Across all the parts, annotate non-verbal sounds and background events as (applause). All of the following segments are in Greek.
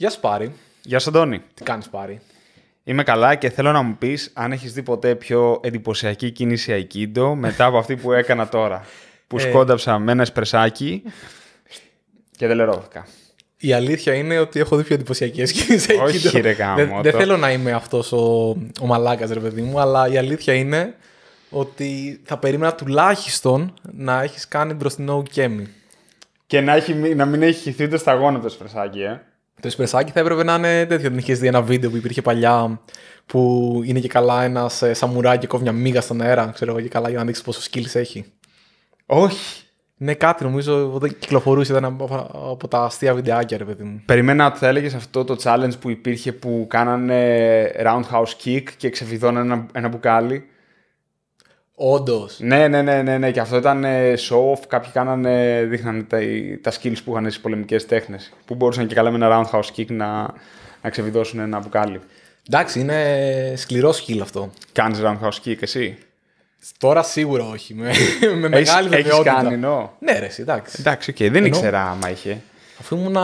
Γεια σου Πάρη. Γεια σου Αντώνη. Τι κάνεις Πάρη. Είμαι καλά και θέλω να μου πεις αν έχεις δει ποτέ πιο εντυπωσιακή κίνηση Aikido μετά από αυτή που έκανα τώρα. Που ε. σκόνταψα με ένα σπρεσάκι και δεν Η αλήθεια είναι ότι έχω δει πιο εντυπωσιακές κινήσει Όχι, Δεν δε θέλω να είμαι αυτός ο, ο μαλάκας, ρε παιδί μου, αλλά η αλήθεια είναι ότι θα περίμενα τουλάχιστον να έχεις κάνει μπροστινό κέμι. Και να, να μην έχει χυθεί το σταγόνα το ε. Το εσπρεσάκι θα έπρεπε να είναι τέτοιο. Δεν είχες δει ένα βίντεο που υπήρχε παλιά που είναι και καλά ένας ε, σαμουράκι και κόβει μια μίγα στον αέρα. Ξέρω εγώ και καλά για να δείξεις πόσο skills έχει. Όχι. Ναι, κάτι νομίζω όταν κυκλοφορούσε ήταν από τα αστεία βιντεάκια, ρε παιδί μου. Περιμένα ότι θα έλεγες αυτό το challenge που υπήρχε που κάνανε roundhouse kick και ξεφυδώνανε ένα, ένα μπουκάλι Όντως. Ναι, ναι, ναι, ναι, ναι. Και αυτό ήταν ε, show off. Κάποιοι κάνανε, δείχνανε τα, τα skills που είχαν στις πολεμικές τέχνες. Που μπορούσαν και καλά με ένα roundhouse kick να, να ξεβιδώσουν ένα μπουκάλι. Εντάξει, είναι σκληρό skill αυτό. Κάνεις roundhouse kick, εσύ. Τώρα σίγουρα όχι. Με, με μεγάλη βεβαιότητα. Έχει κάνει, νο. Ναι, ρε, εντάξει. Εντάξει, okay. δεν Ενώ... ήξερα άμα είχε. Αφού ήμουν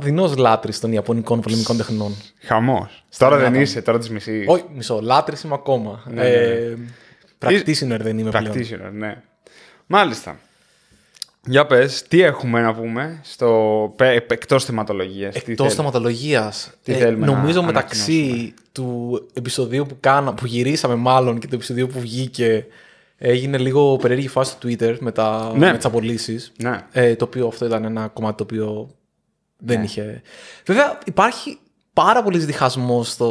δεινός λάτρης των Ιαπωνικών πολεμικών τεχνών. Χαμός. Τώρα δεν είσαι, τώρα τη μισή. Όχι, μισό. Λάτρης είμαι ακόμα. Ναι, ναι, ναι. Ε, Practitioner δεν είμαι Practitioner, ναι. Μάλιστα. Για πες, τι έχουμε να πούμε στο... εκτός θεματολογίας. Εκτό θεματολογία. Ε, νομίζω να μεταξύ του επεισοδίου που, κάνα, που γυρίσαμε, μάλλον και του επεισοδίου που βγήκε, έγινε λίγο περίεργη φάση στο Twitter με, τα... ναι. με τις απολύσεις. Ναι. Ε, το οποίο αυτό ήταν ένα κομμάτι το οποίο δεν ναι. είχε. Βέβαια, υπάρχει πάρα πολύ διχασμός στο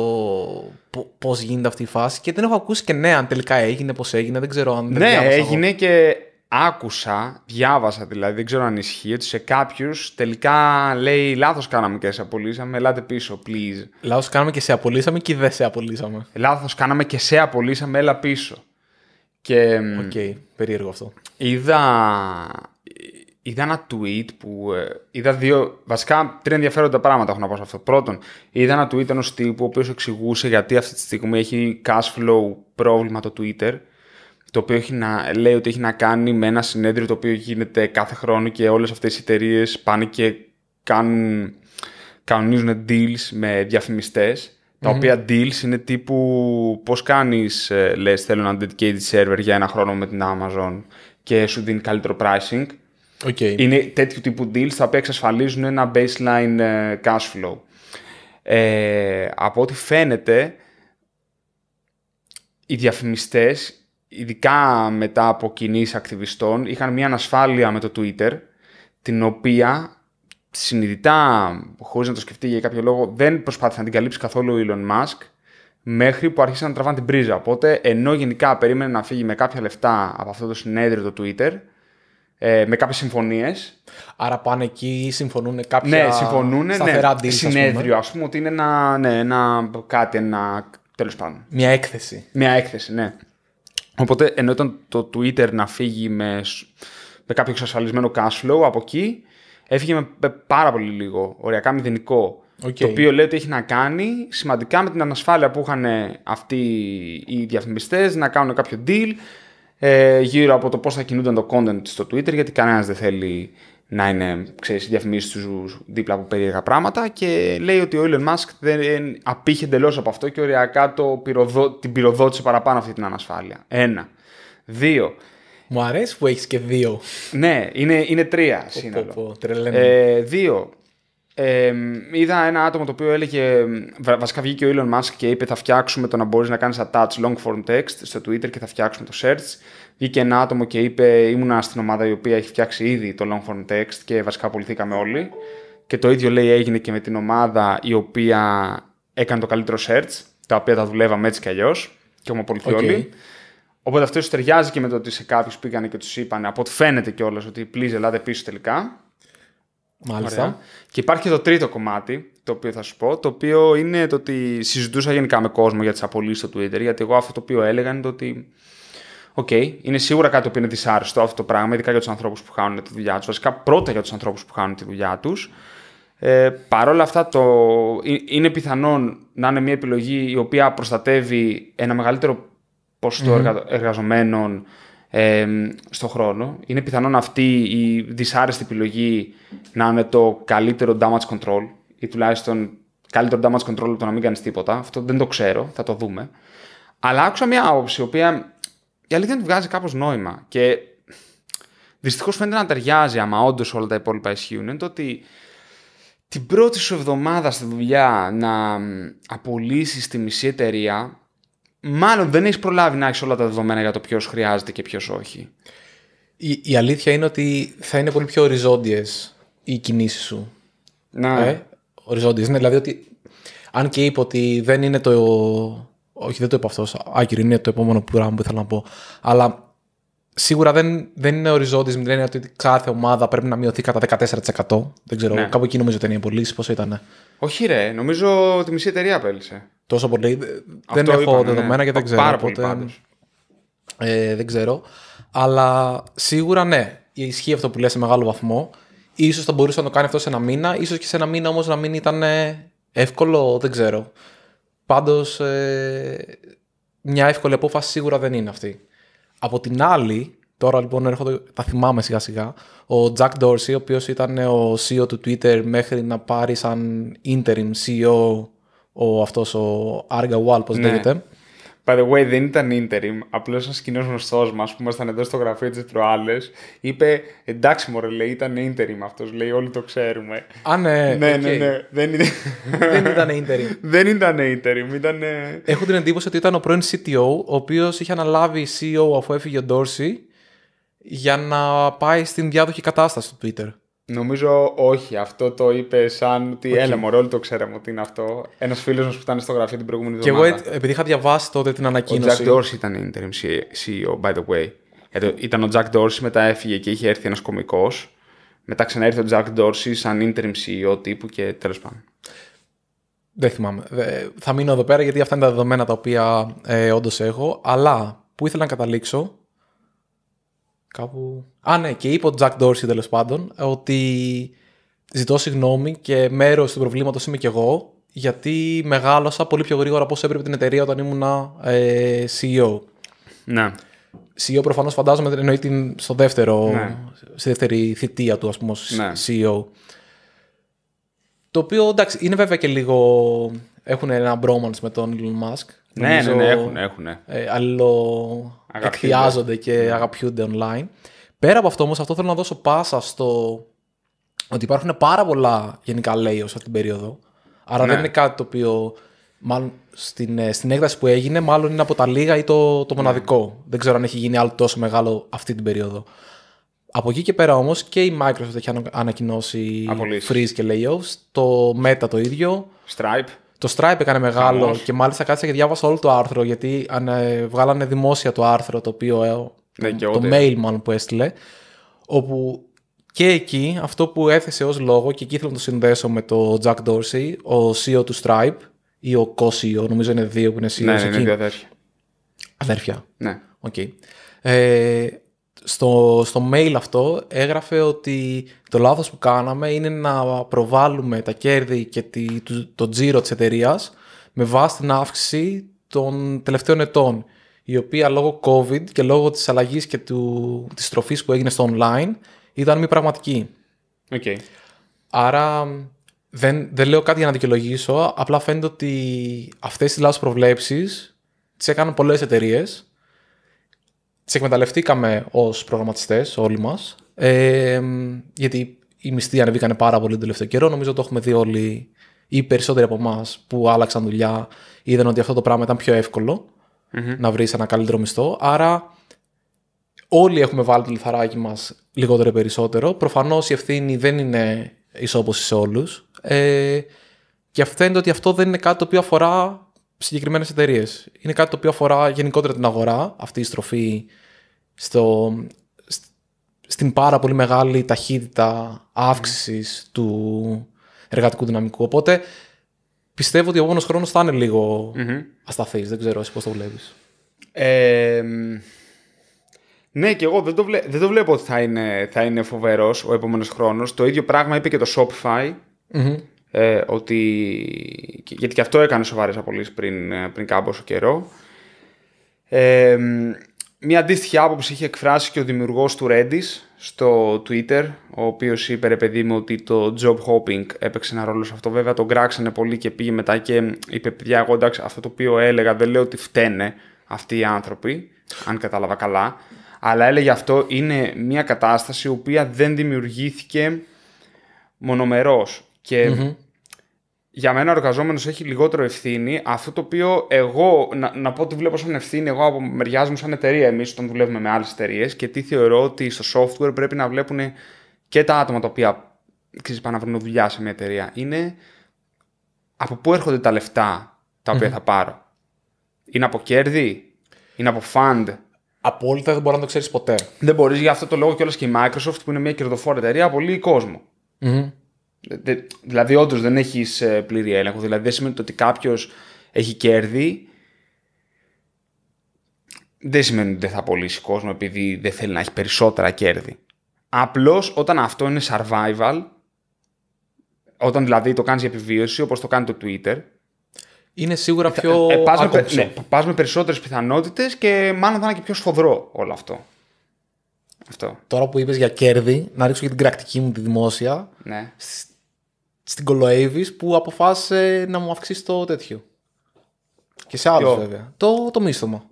πώς γίνεται αυτή η φάση και δεν έχω ακούσει και ναι, αν τελικά έγινε, πώς έγινε, δεν ξέρω αν. Δεν ναι, έγινε και άκουσα, διάβασα δηλαδή, δεν ξέρω αν ισχύει, ότι σε κάποιους τελικά λέει λάθος κάναμε και σε απολύσαμε, ελάτε πίσω, please. Λάθος κάναμε και σε απολύσαμε και δεν σε απολύσαμε. Λάθος κάναμε και σε απολύσαμε, έλα πίσω. Και... Οκ, περίεργο αυτό. Είδα είδα ένα tweet που ε, είδα δύο. Βασικά, τρία ενδιαφέροντα πράγματα έχω να πω σε αυτό. Πρώτον, είδα ένα tweet ενός τύπου ο οποίος εξηγούσε γιατί αυτή τη στιγμή έχει cash flow πρόβλημα το Twitter. Το οποίο έχει να, λέει ότι έχει να κάνει με ένα συνέδριο το οποίο γίνεται κάθε χρόνο και όλες αυτές οι εταιρείες πάνε και κάνουν, κανονίζουν deals με διαφημιστε Τα οποία deals είναι τύπου πώς κάνεις, ε, λες, θέλω ένα dedicated server για ένα χρόνο με την Amazon και σου δίνει καλύτερο pricing Okay. Είναι τέτοιου τύπου deals τα οποία εξασφαλίζουν ένα baseline ε, cash flow. Ε, από ό,τι φαίνεται, οι διαφημιστές, ειδικά μετά από κινήσεις ακτιβιστών, είχαν μια ανασφάλεια με το Twitter, την οποία συνειδητά, χωρίς να το σκεφτεί για κάποιο λόγο, δεν προσπάθησε να την καλύψει καθόλου ο Elon Musk, μέχρι που άρχισαν να τραβάνε την πρίζα. Οπότε, ενώ γενικά περίμενε να φύγει με κάποια λεφτά από αυτό το συνέδριο το Twitter, ε, με κάποιες συμφωνίες. Άρα πάνε εκεί ή συμφωνούν κάποια. Ναι, συμφωνούν. Ναι, συνέδριο, ας πούμε, ότι είναι ένα, ναι, ένα κάτι, ένα. Τέλος πάντων. Μια έκθεση. Μια έκθεση, ναι. Οπότε ενώ ήταν το Twitter να φύγει με, με κάποιο εξασφαλισμένο cash flow από εκεί, έφυγε με πάρα πολύ λίγο, οριακά μηδενικό. Okay. Το οποίο λέει ότι έχει να κάνει σημαντικά με την ανασφάλεια που είχαν αυτοί οι διαφημιστές να κάνουν κάποιο deal ε, γύρω από το πώς θα κινούνταν το content στο Twitter, γιατί κανένας δεν θέλει να είναι, ξέρεις, διαφημίσεις τους δίπλα από περίεργα πράγματα και λέει ότι ο Elon Musk δεν απήχε εντελώς από αυτό και οριακά το πυροδο... την πυροδότησε παραπάνω αυτή την ανασφάλεια. Ένα. Δύο. Μου αρέσει που έχεις και δύο. Ναι, είναι, είναι τρία σύνολο. Πω, ε, δύο. Ε, είδα ένα άτομο το οποίο έλεγε. Βασικά βγήκε ο Elon Musk και είπε: Θα φτιάξουμε το να μπορείς να κάνεις attach long form text στο Twitter και θα φτιάξουμε το search. Βγήκε ένα άτομο και είπε: Ήμουνα στην ομάδα η οποία έχει φτιάξει ήδη το long form text και βασικά απολυθήκαμε όλοι. Και το ίδιο λέει έγινε και με την ομάδα η οποία έκανε το καλύτερο search, τα οποία τα δουλεύαμε έτσι κι αλλιώς και έχουμε απολυθεί okay. όλοι. Οπότε αυτό ταιριάζει και με το ότι σε κάποιους πήγανε και τους είπαν, από ό,τι φαίνεται κιόλας, ότι please ελάτε πίσω τελικά. Μάλιστα. Και υπάρχει και το τρίτο κομμάτι, το οποίο θα σου πω, το οποίο είναι το ότι συζητούσα γενικά με κόσμο για τις απολύσεις στο Twitter, γιατί εγώ αυτό το οποίο έλεγα είναι ότι. Οκ, okay, είναι σίγουρα κάτι που είναι δυσάρεστο αυτό το πράγμα, ειδικά για τους ανθρώπους που χάνουν τη δουλειά τους. Βασικά, πρώτα για τους ανθρώπους που χάνουν τη δουλειά τους. Ε, Παρ' όλα αυτά, το... Ε, είναι πιθανόν να είναι μια επιλογή η οποία προστατεύει ένα μεγαλύτερο εργαζομένων ε, στο χρόνο. Είναι πιθανόν αυτή η δυσάρεστη επιλογή να είναι το καλύτερο damage control ή τουλάχιστον καλύτερο damage control από το να μην κάνεις τίποτα. Αυτό δεν το ξέρω, θα το δούμε. Αλλά άκουσα μια άποψη, η οποία η αλήθεια είναι βγάζει κάπως νόημα. Και δυστυχώς φαίνεται να ταιριάζει, άμα όντως όλα τα υπόλοιπα ισχύουν, είναι το ότι την πρώτη σου εβδομάδα στη δουλειά να απολύσεις τη μισή εταιρεία μάλλον δεν έχεις προλάβει να έχεις όλα τα δεδομένα για το ποιος χρειάζεται και ποιος όχι. Η, η, αλήθεια είναι ότι θα είναι πολύ πιο οριζόντιες οι κινήσεις σου. Να. Ε, οριζόντιες. Ναι, δηλαδή ότι. Αν και είπε ότι δεν είναι το. Όχι, δεν το είπα αυτός. Άκυρο είναι το επόμενο πράγμα που ήθελα να πω. Αλλά Σίγουρα δεν, δεν είναι με την λένε ότι κάθε ομάδα πρέπει να μειωθεί κατά 14%. Δεν ξέρω, ναι. κάπου εκεί νομίζω ότι είναι οι πωλήσει, πόσο ήταν. Όχι, ρε, νομίζω ότι μισή εταιρεία απέλησε. Τόσο πολύ. Αυτό δεν έχω ναι. δεδομένα ναι. και δεν ξέρω. Πάρα πολύ ε, δεν ξέρω. Αλλά σίγουρα ναι, ισχύει αυτό που λέει σε μεγάλο βαθμό. Ίσως θα μπορούσε να το κάνει αυτό σε ένα μήνα, ίσως και σε ένα μήνα όμως να μην ήταν εύκολο, δεν ξέρω. Πάντως ε, μια εύκολη απόφαση σίγουρα δεν είναι αυτή. Από την άλλη, τώρα λοιπόν έρχονται, τα θυμάμαι σιγά σιγά, ο Jack Dorsey, ο οποίος ήταν ο CEO του Twitter μέχρι να πάρει σαν interim CEO ο αυτός ο Άργα Wall, πώς ναι. λέγεται. By the way, δεν ήταν interim. Απλώς ένας κοινός γνωστός μας που ήμασταν εδώ στο γραφείο της προάλλε είπε: Εντάξει, Μωρέ, λέει, ήταν interim αυτός. Λέει, Όλοι το ξέρουμε. Α, ναι, ναι, ναι, ναι, Δεν, ήταν... δεν ήταν interim. δεν ήταν interim. Ήταν... Ε, Έχω την εντύπωση ότι ήταν ο πρώην CTO, ο οποίος είχε αναλάβει CEO αφού έφυγε ο Ντόρση για να πάει στην διάδοχη κατάσταση του Twitter. Νομίζω όχι. Αυτό το είπε σαν ότι okay. όλοι το ξέραμε ότι είναι αυτό. Ένας φίλος μας που ήταν στο γραφείο την προηγούμενη εβδομάδα. Και εγώ επειδή είχα διαβάσει τότε την ανακοίνωση. Ο Jack Dorsey ήταν interim CEO, by the way. Ε, ήταν ο Jack Dorsey, μετά έφυγε και είχε έρθει ένας κωμικός. Μετά ξανά ο Jack Dorsey σαν interim CEO τύπου και τέλος πάντων. Δεν θυμάμαι. Ε, θα μείνω εδώ πέρα γιατί αυτά είναι τα δεδομένα τα οποία ε, όντως έχω. Αλλά που ήθελα να καταλήξω Κάπου. Α, ναι, και είπε ο Τζακ Ντόρση τέλος πάντων ότι ζητώ συγγνώμη και μέρος του προβλήματος είμαι κι εγώ, γιατί μεγάλωσα πολύ πιο γρήγορα από όσο έπρεπε την εταιρεία όταν ήμουνα ε, CEO. Ναι. CEO προφανώς φαντάζομαι εννοεί την, στο δεύτερο, ναι. στη δεύτερη θητεία του, ας πούμε, ναι. CEO. Το οποίο εντάξει, είναι βέβαια και λίγο. Έχουν ένα bromance με τον Elon Musk. Ναι, νομίζω, ναι, ναι, έχουν. έχουν. Ε, εκθιάζονται και ναι. αγαπιούνται online. Πέρα από αυτό όμως, αυτό θέλω να δώσω πάσα στο ότι υπάρχουν πάρα πολλά γενικά layers αυτή την περίοδο. Άρα ναι. δεν είναι κάτι το οποίο μάλλον στην, ε, στην έκταση που έγινε, μάλλον είναι από τα λίγα ή το, το ναι. μοναδικό. Δεν ξέρω αν έχει γίνει άλλο τόσο μεγάλο αυτή την περίοδο. Από εκεί και πέρα όμως και η Microsoft έχει ανακοινώσει freeze και layoffs, το Meta το ίδιο. Stripe. Το Stripe έκανε μεγάλο και μάλιστα κάτσε και διάβασα όλο το άρθρο γιατί ε, βγάλανε δημόσια το άρθρο το οποίο. Ε, ναι, το, το mail μάλλον που έστειλε. Όπου και εκεί αυτό που έθεσε ως λόγο και εκεί ήθελα να το συνδέσω με το Jack Dorsey, ο CEO του Stripe ή ο co-CEO, νομίζω είναι δύο που είναι CEO ναι, ναι, εκεί. αδέρφια. Αδέρφια. Ναι. Okay. Ε, στο, στο mail αυτό έγραφε ότι το λάθος που κάναμε είναι να προβάλλουμε τα κέρδη και το, το τζίρο της εταιρείας με βάση την αύξηση των τελευταίων ετών η οποία λόγω COVID και λόγω της αλλαγής και του, της τροφής που έγινε στο online ήταν μη πραγματική. Okay. Άρα δεν, δεν λέω κάτι για να δικαιολογήσω, απλά φαίνεται ότι αυτές τις λάθος προβλέψεις τις έκαναν πολλές εταιρείες τις εκμεταλλευτήκαμε ως προγραμματιστές όλοι μας, ε, γιατί οι μισθοί ανεβήκανε πάρα πολύ τον τελευταίο καιρό. Νομίζω το έχουμε δει όλοι ή περισσότεροι από εμάς που άλλαξαν δουλειά, είδαν ότι αυτό το πράγμα ήταν πιο ευκολο να βρεις ένα καλύτερο μισθό. Άρα όλοι έχουμε βάλει το λιθαράκι μας λιγότερο ή περισσότερο. Προφανώς η ευθύνη δεν είναι ισόπωση σε όλους. Ε, και αυτό ότι αυτό δεν είναι κάτι το οποίο αφορά συγκεκριμένες εταιρείες. Είναι κάτι το οποίο αφορά γενικότερα την αγορά, αυτή η στροφή στο, στην πάρα πολύ μεγάλη ταχύτητα αύξησης ναι. του εργατικού δυναμικού. Οπότε πιστεύω ότι ο επόμενος χρόνος θα είναι λίγο Δεν ξέρω εσύ πώς το βλέπεις. ναι, και εγώ δεν το, δεν το βλέπω ότι θα είναι, θα είναι φοβερός ο επόμενος χρόνος. Το ίδιο πράγμα είπε και το Shopify ε, ότι, γιατί και αυτό έκανε σοβαρές απολύσεις πριν, ε, πριν κάμποσο καιρό. Ε, μια αντίστοιχη άποψη είχε εκφράσει και ο δημιουργός του Redis στο Twitter, ο οποίος είπε ρε παιδί μου ότι το job hopping έπαιξε ένα ρόλο σε αυτό. Βέβαια τον κράξανε πολύ και πήγε μετά και είπε παιδιά εγώ εντάξει αυτό το οποίο έλεγα δεν λέω ότι φταίνε αυτοί οι άνθρωποι, αν κατάλαβα καλά. Αλλά έλεγε αυτό είναι μια κατάσταση η οποία δεν δημιουργήθηκε μονομερός. Και για μένα ο εργαζόμενος έχει λιγότερο ευθύνη. Αυτό το οποίο εγώ, να, να πω ότι βλέπω σαν ευθύνη εγώ από μεριάς μου σαν εταιρεία, εμείς όταν δουλεύουμε με άλλες εταιρείες και τι θεωρώ ότι στο software πρέπει να βλέπουν και τα άτομα τα οποία ξέρεις, πάνε να βρουν δουλειά σε μια εταιρεία. Είναι από πού έρχονται τα λεφτά τα οποία θα πάρω. Είναι από κέρδη, είναι από fund, Απόλυτα δεν μπορεί να το ξέρεις ποτέ. Δεν μπορείς, για αυτό το λόγο κιόλας και η Microsoft, που είναι μια κερδοφόρα εταιρεία, απολύει κόσμο. Δηλαδή, όντως δεν έχεις ε, πλήρη έλεγχο. Δηλαδή, δεν σημαίνει ότι κάποιος έχει κέρδη. Δεν σημαίνει ότι δεν θα πωλήσει κόσμο επειδή δεν θέλει να έχει περισσότερα κέρδη. Απλώς όταν αυτό είναι survival, όταν δηλαδή το κάνεις για επιβίωση, όπως το κάνει το Twitter. Είναι σίγουρα ε, πιο. Ε, πας, με, ναι, περισσότερες πιθανότητες και μάλλον θα είναι και πιο σφοδρό όλο αυτό. Αυτό. Τώρα που είπες για κέρδη, να ρίξω και την κρακτική μου τη δημόσια. Ναι στην Κολοέβης που αποφάσισε να μου αυξήσει το τέτοιο. Και σε άλλους βέβαια. Το, το μίσθωμα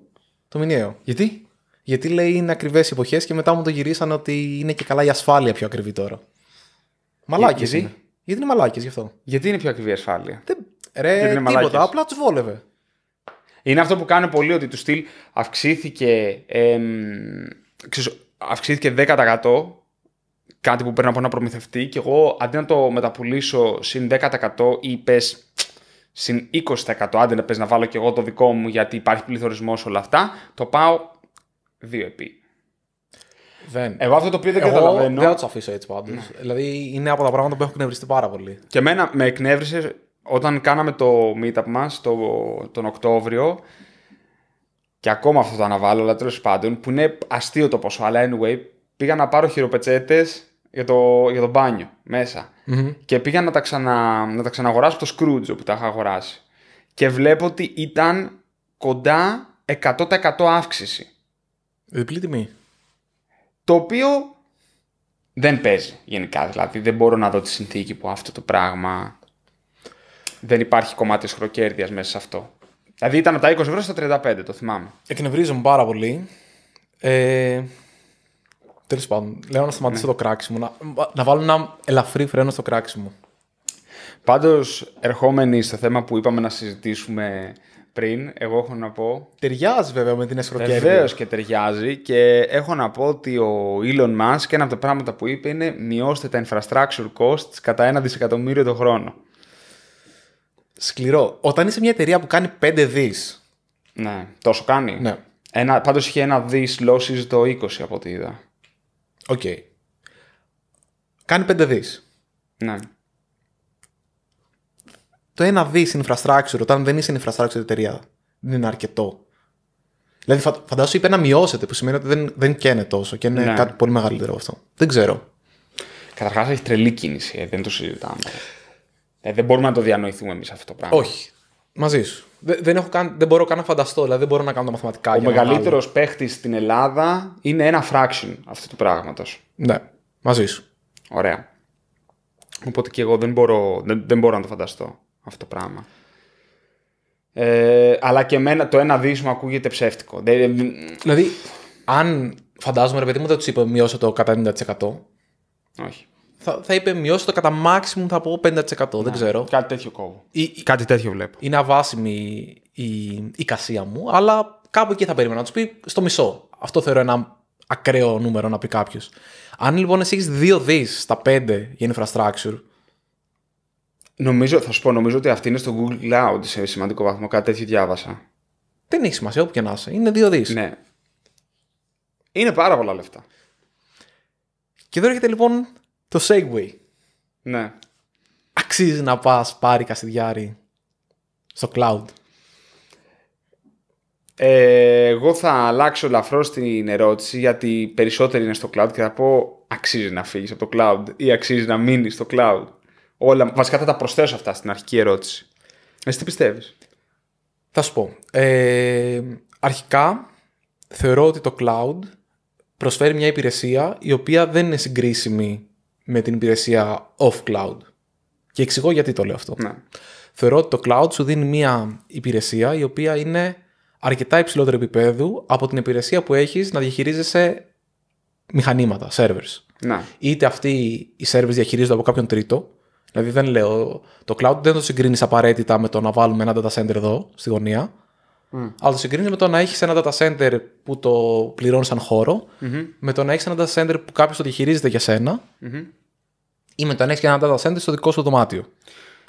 Το μηνιαίο. Γιατί? Γιατί λέει είναι ακριβές εποχές και μετά μου το γυρίσαν ότι είναι και καλά η ασφάλεια πιο ακριβή τώρα. Μαλάκες Γιατί? Είναι. γιατί είναι μαλάκι γι' αυτό. Γιατί είναι πιο ακριβή η ασφάλεια. Δεν... Ρε, είναι τίποτα. Απλά τους βόλευε. Είναι αυτό που κάνει πολύ ότι του στυλ αυξήθηκε. αυξήθηκε 10% κάτι που πρέπει να πω να προμηθευτεί και εγώ αντί να το μεταπουλήσω συν 10% ή πες συν 20% άντε να πες να βάλω και εγώ το δικό μου γιατί υπάρχει πληθωρισμός όλα αυτά, το πάω 2 επί. Δεν. Εγώ αυτό το οποίο δεν εγώ καταλαβαίνω. Δεν θα του αφήσω έτσι πάντως. Ναι. Δηλαδή είναι από τα πράγματα που έχω εκνευριστεί πάρα πολύ. Και εμένα με εκνεύρισε όταν κάναμε το meetup μας το, τον Οκτώβριο. Και ακόμα αυτό το αναβάλω, αλλά τέλος πάντων, που είναι αστείο το ποσό. Αλλά anyway, πήγα να πάρω χειροπετσέτες για το, για το μπάνιο Και πήγα να τα, να τα ξαναγοράσω από το Scrooge που τα είχα αγοράσει. Και βλέπω ότι ήταν κοντά 100% αύξηση. Διπλή τιμή. Το οποίο δεν παίζει γενικά. Δηλαδή δεν μπορώ να δω τη συνθήκη που αυτό το πράγμα. Δεν υπάρχει κομμάτι χροκέρδειας μέσα σε αυτό. Δηλαδή ήταν από τα 20 ευρώ στα 35, το θυμάμαι. Εκνευρίζομαι πάρα πολύ. Ε, Τέλος πάντων, λέω να σταματήσω ναι. το κράξιμο. Να, να βάλω ένα ελαφρύ φρένο στο μου. Πάντως, ερχόμενοι στο θέμα που είπαμε να συζητήσουμε πριν, εγώ έχω να πω. Ταιριάζει βέβαια με την αισχροκέρδη. Βεβαίως και ταιριάζει. Και έχω να πω ότι ο Elon Musk, ένα από τα πράγματα που είπε είναι μειώστε τα infrastructure costs κατά ένα δισεκατομμύριο το χρόνο. Σκληρό. Όταν είσαι μια εταιρεία που κάνει 5 δις. Ναι, τόσο κάνει. Ναι. είχε ένα δις losses το 20 από ό,τι είδα. Οκ. Okay. Κάνει 5 δις. Ναι. Το ένα δις infrastructure, όταν δεν είσαι infrastructure εταιρεία, δεν είναι αρκετό. Δηλαδή, φαντάσου είπε να μειώσετε, που σημαίνει ότι δεν, δεν καίνε τόσο και είναι ναι. κάτι πολύ μεγαλύτερο αυτό. Δεν ξέρω. Καταρχάς έχει τρελή κίνηση, ε, δεν το συζητάμε. Ε, δεν μπορούμε να το διανοηθούμε εμείς αυτό το πράγμα. Όχι. Μαζί σου. Δεν, έχω καν, δεν μπορώ καν να φανταστώ, δηλαδή δεν μπορώ να κάνω τα μαθηματικά. Ο μεγαλύτερος παίχτης στην Ελλάδα είναι ένα fraction αυτού του πράγματος. Ναι, μαζί σου. Ωραία. Οπότε και εγώ δεν μπορώ, δεν, δεν να το φανταστώ αυτό το πράγμα. Ε, αλλά και εμένα το ένα δι ακούγεται ψεύτικο. Ε, δηλαδή, αν φαντάζομαι, ρε παιδί μου, δεν τους είπα μειώσω το κατά 90%. Όχι θα, θα είπε μειώσει το κατά maximum θα πω 5%. δεν ναι. ξέρω. Κάτι τέτοιο κόβω. Η, κάτι τέτοιο βλέπω. Είναι αβάσιμη η, η, μου, αλλά κάπου εκεί θα περίμενα να τους πει στο μισό. Αυτό θεωρώ ένα ακραίο νούμερο να πει κάποιος. Αν λοιπόν εσύ έχεις 2 δις στα 5 για infrastructure. Νομίζω, θα σου πω, νομίζω ότι αυτή είναι στο Google Cloud σε σημαντικό βαθμό. Κάτι τέτοιο διάβασα. Δεν έχει σημασία, όπου και να είσαι. Είναι δύο δις. Ναι. Είναι πάρα πολλά λεφτά. Και εδώ έρχεται λοιπόν το Segway. Ναι. Αξίζει να πας πάρει κασιδιάρι στο cloud. Ε, εγώ θα αλλάξω ελαφρώς την ερώτηση γιατί περισσότεροι είναι στο cloud και θα πω αξίζει να φύγεις από το cloud ή αξίζει να μείνεις στο cloud. Όλα, βασικά θα τα προσθέσω αυτά στην αρχική ερώτηση. Εσύ τι πιστεύεις. Θα σου πω. Ε, αρχικά θεωρώ ότι το cloud προσφέρει μια υπηρεσία η οποία δεν είναι συγκρίσιμη με την υπηρεσία off cloud. Και εξηγώ γιατί το λέω αυτό. Ναι. Θεωρώ ότι το cloud σου δίνει μια υπηρεσία η οποία είναι αρκετά υψηλότερο επίπεδου από την υπηρεσία που έχεις να διαχειρίζεσαι μηχανήματα, servers. Να. Είτε αυτοί οι servers διαχειρίζονται από κάποιον τρίτο. Δηλαδή δεν λέω, το cloud δεν το συγκρίνεις απαραίτητα με το να βάλουμε ένα data center εδώ, στη γωνία. Mm. Αλλά το συγκρίνεις με το να έχεις ένα data center που το πληρώνεις σαν χωρο mm-hmm. με το να έχεις ένα data center που κάποιος το διαχειρίζεται για σενα mm mm-hmm ή με το να έχεις ένα data center στο δικό σου δωμάτιο.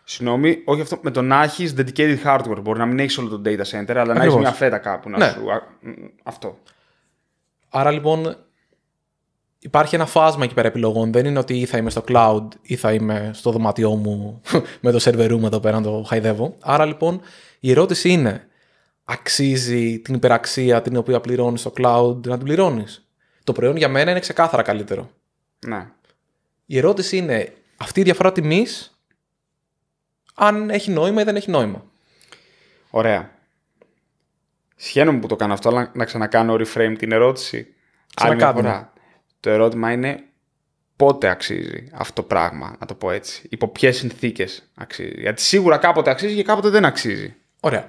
Συγγνώμη, όχι αυτό. Με το να έχεις dedicated hardware. Μπορεί να μην έχεις όλο το data center, αλλά Ακριβώς. να έχεις μια φέτα κάπου να ναι. σου. Αυτό. Άρα λοιπόν υπάρχει ένα φάσμα εκεί πέρα επιλογών. Δεν είναι ότι ή θα είμαι στο cloud ή θα είμαι στο δωμάτιό μου (laughs) με το server room εδώ πέρα να το χαϊδεύω. Άρα λοιπόν η ερώτηση είναι αξίζει την υπεραξία την οποία πληρώνεις στο cloud να την πληρώνεις. Το προϊόν για μένα είναι ξεκάθαρα καλύτερο. Ναι. Η ερώτηση είναι αυτή η διαφορά τιμής, αν έχει νόημα ή δεν έχει νόημα. Ωραία. μου που το κάνω αυτό, αλλά να ξανακάνω reframe την ερώτηση. Ξανακάνω. Το ερώτημα είναι πότε αξίζει αυτό το πράγμα, να το πω έτσι. Υπό ποιες συνθήκες αξίζει. Γιατί σίγουρα κάποτε αξίζει και κάποτε δεν αξίζει. Ωραία.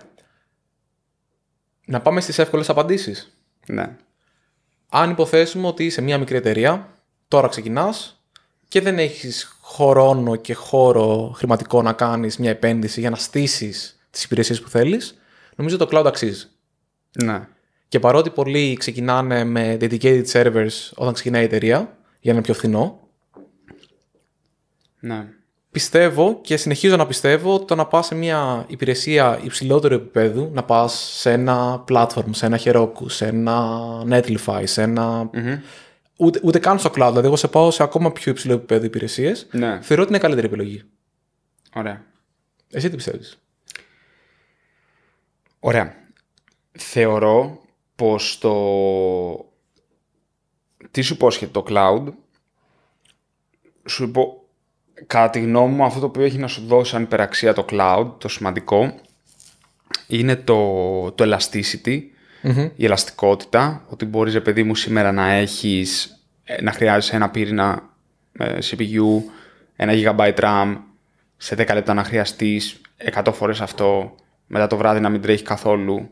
Να πάμε στις εύκολες απαντήσεις. Ναι. Αν υποθέσουμε ότι είσαι μια μικρή εταιρεία, τώρα ξεκινάς, και δεν έχεις χρόνο και χώρο χρηματικό να κάνεις μια επένδυση για να στήσεις τις υπηρεσίες που θέλεις, νομίζω το cloud αξίζει. Ναι. Και παρότι πολλοί ξεκινάνε με dedicated servers όταν ξεκινάει η εταιρεία, για να είναι πιο φθηνό, ναι. πιστεύω και συνεχίζω να πιστεύω το να πας σε μια υπηρεσία υψηλότερου επίπεδου, να πας σε ένα platform, σε ένα Heroku, σε ένα Netlify, σε ενα Ούτε, ούτε καν στο cloud. Δηλαδή, εγώ σε πάω σε ακόμα πιο υψηλό επίπεδο υπηρεσίες. Ναι. Θεωρώ ότι είναι καλύτερη επιλογή. Ωραία. Εσύ τι πιστεύεις. Ωραία. Θεωρώ πως το... Τι σου υπόσχεται το cloud σου υπό... Κατά τη γνώμη μου αυτό το οποίο έχει να σου δώσει σαν υπεραξία το cloud, το σημαντικό, είναι το, το elasticity Mm-hmm. η ελαστικότητα, ότι μπορείς, παιδί μου, σήμερα να έχεις, ε, να χρειάζεσαι ένα πύρινα CPU, ε, ένα GB RAM, σε 10 λεπτά να χρειαστείς 100 φορές αυτό, μετά το βράδυ να μην τρέχει καθόλου.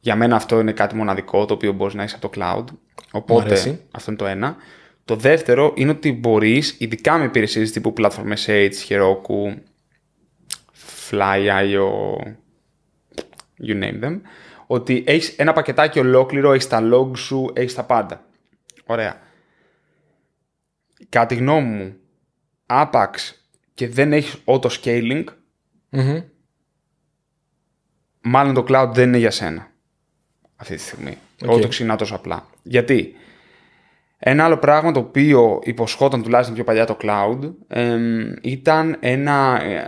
Για μένα αυτό είναι κάτι μοναδικό, το οποίο μπορείς να έχεις από το cloud. Οπότε, αυτό είναι το ένα. Το δεύτερο είναι ότι μπορείς, ειδικά με υπηρεσίες τύπου Platform SH, Heroku, fly.io you name them, ότι έχεις ένα πακετάκι ολόκληρο, έχεις τα log σου, έχεις τα πάντα. Ωραία. Κατά τη γνώμη μου, άπαξ και δεν έχεις auto scaling, mm-hmm. μάλλον το cloud δεν είναι για σένα αυτή τη στιγμή. Εγώ το ξυνά τόσο απλά. Γιατί ένα άλλο πράγμα το οποίο υποσχόταν τουλάχιστον πιο παλιά το cloud ήταν, ένα, ε,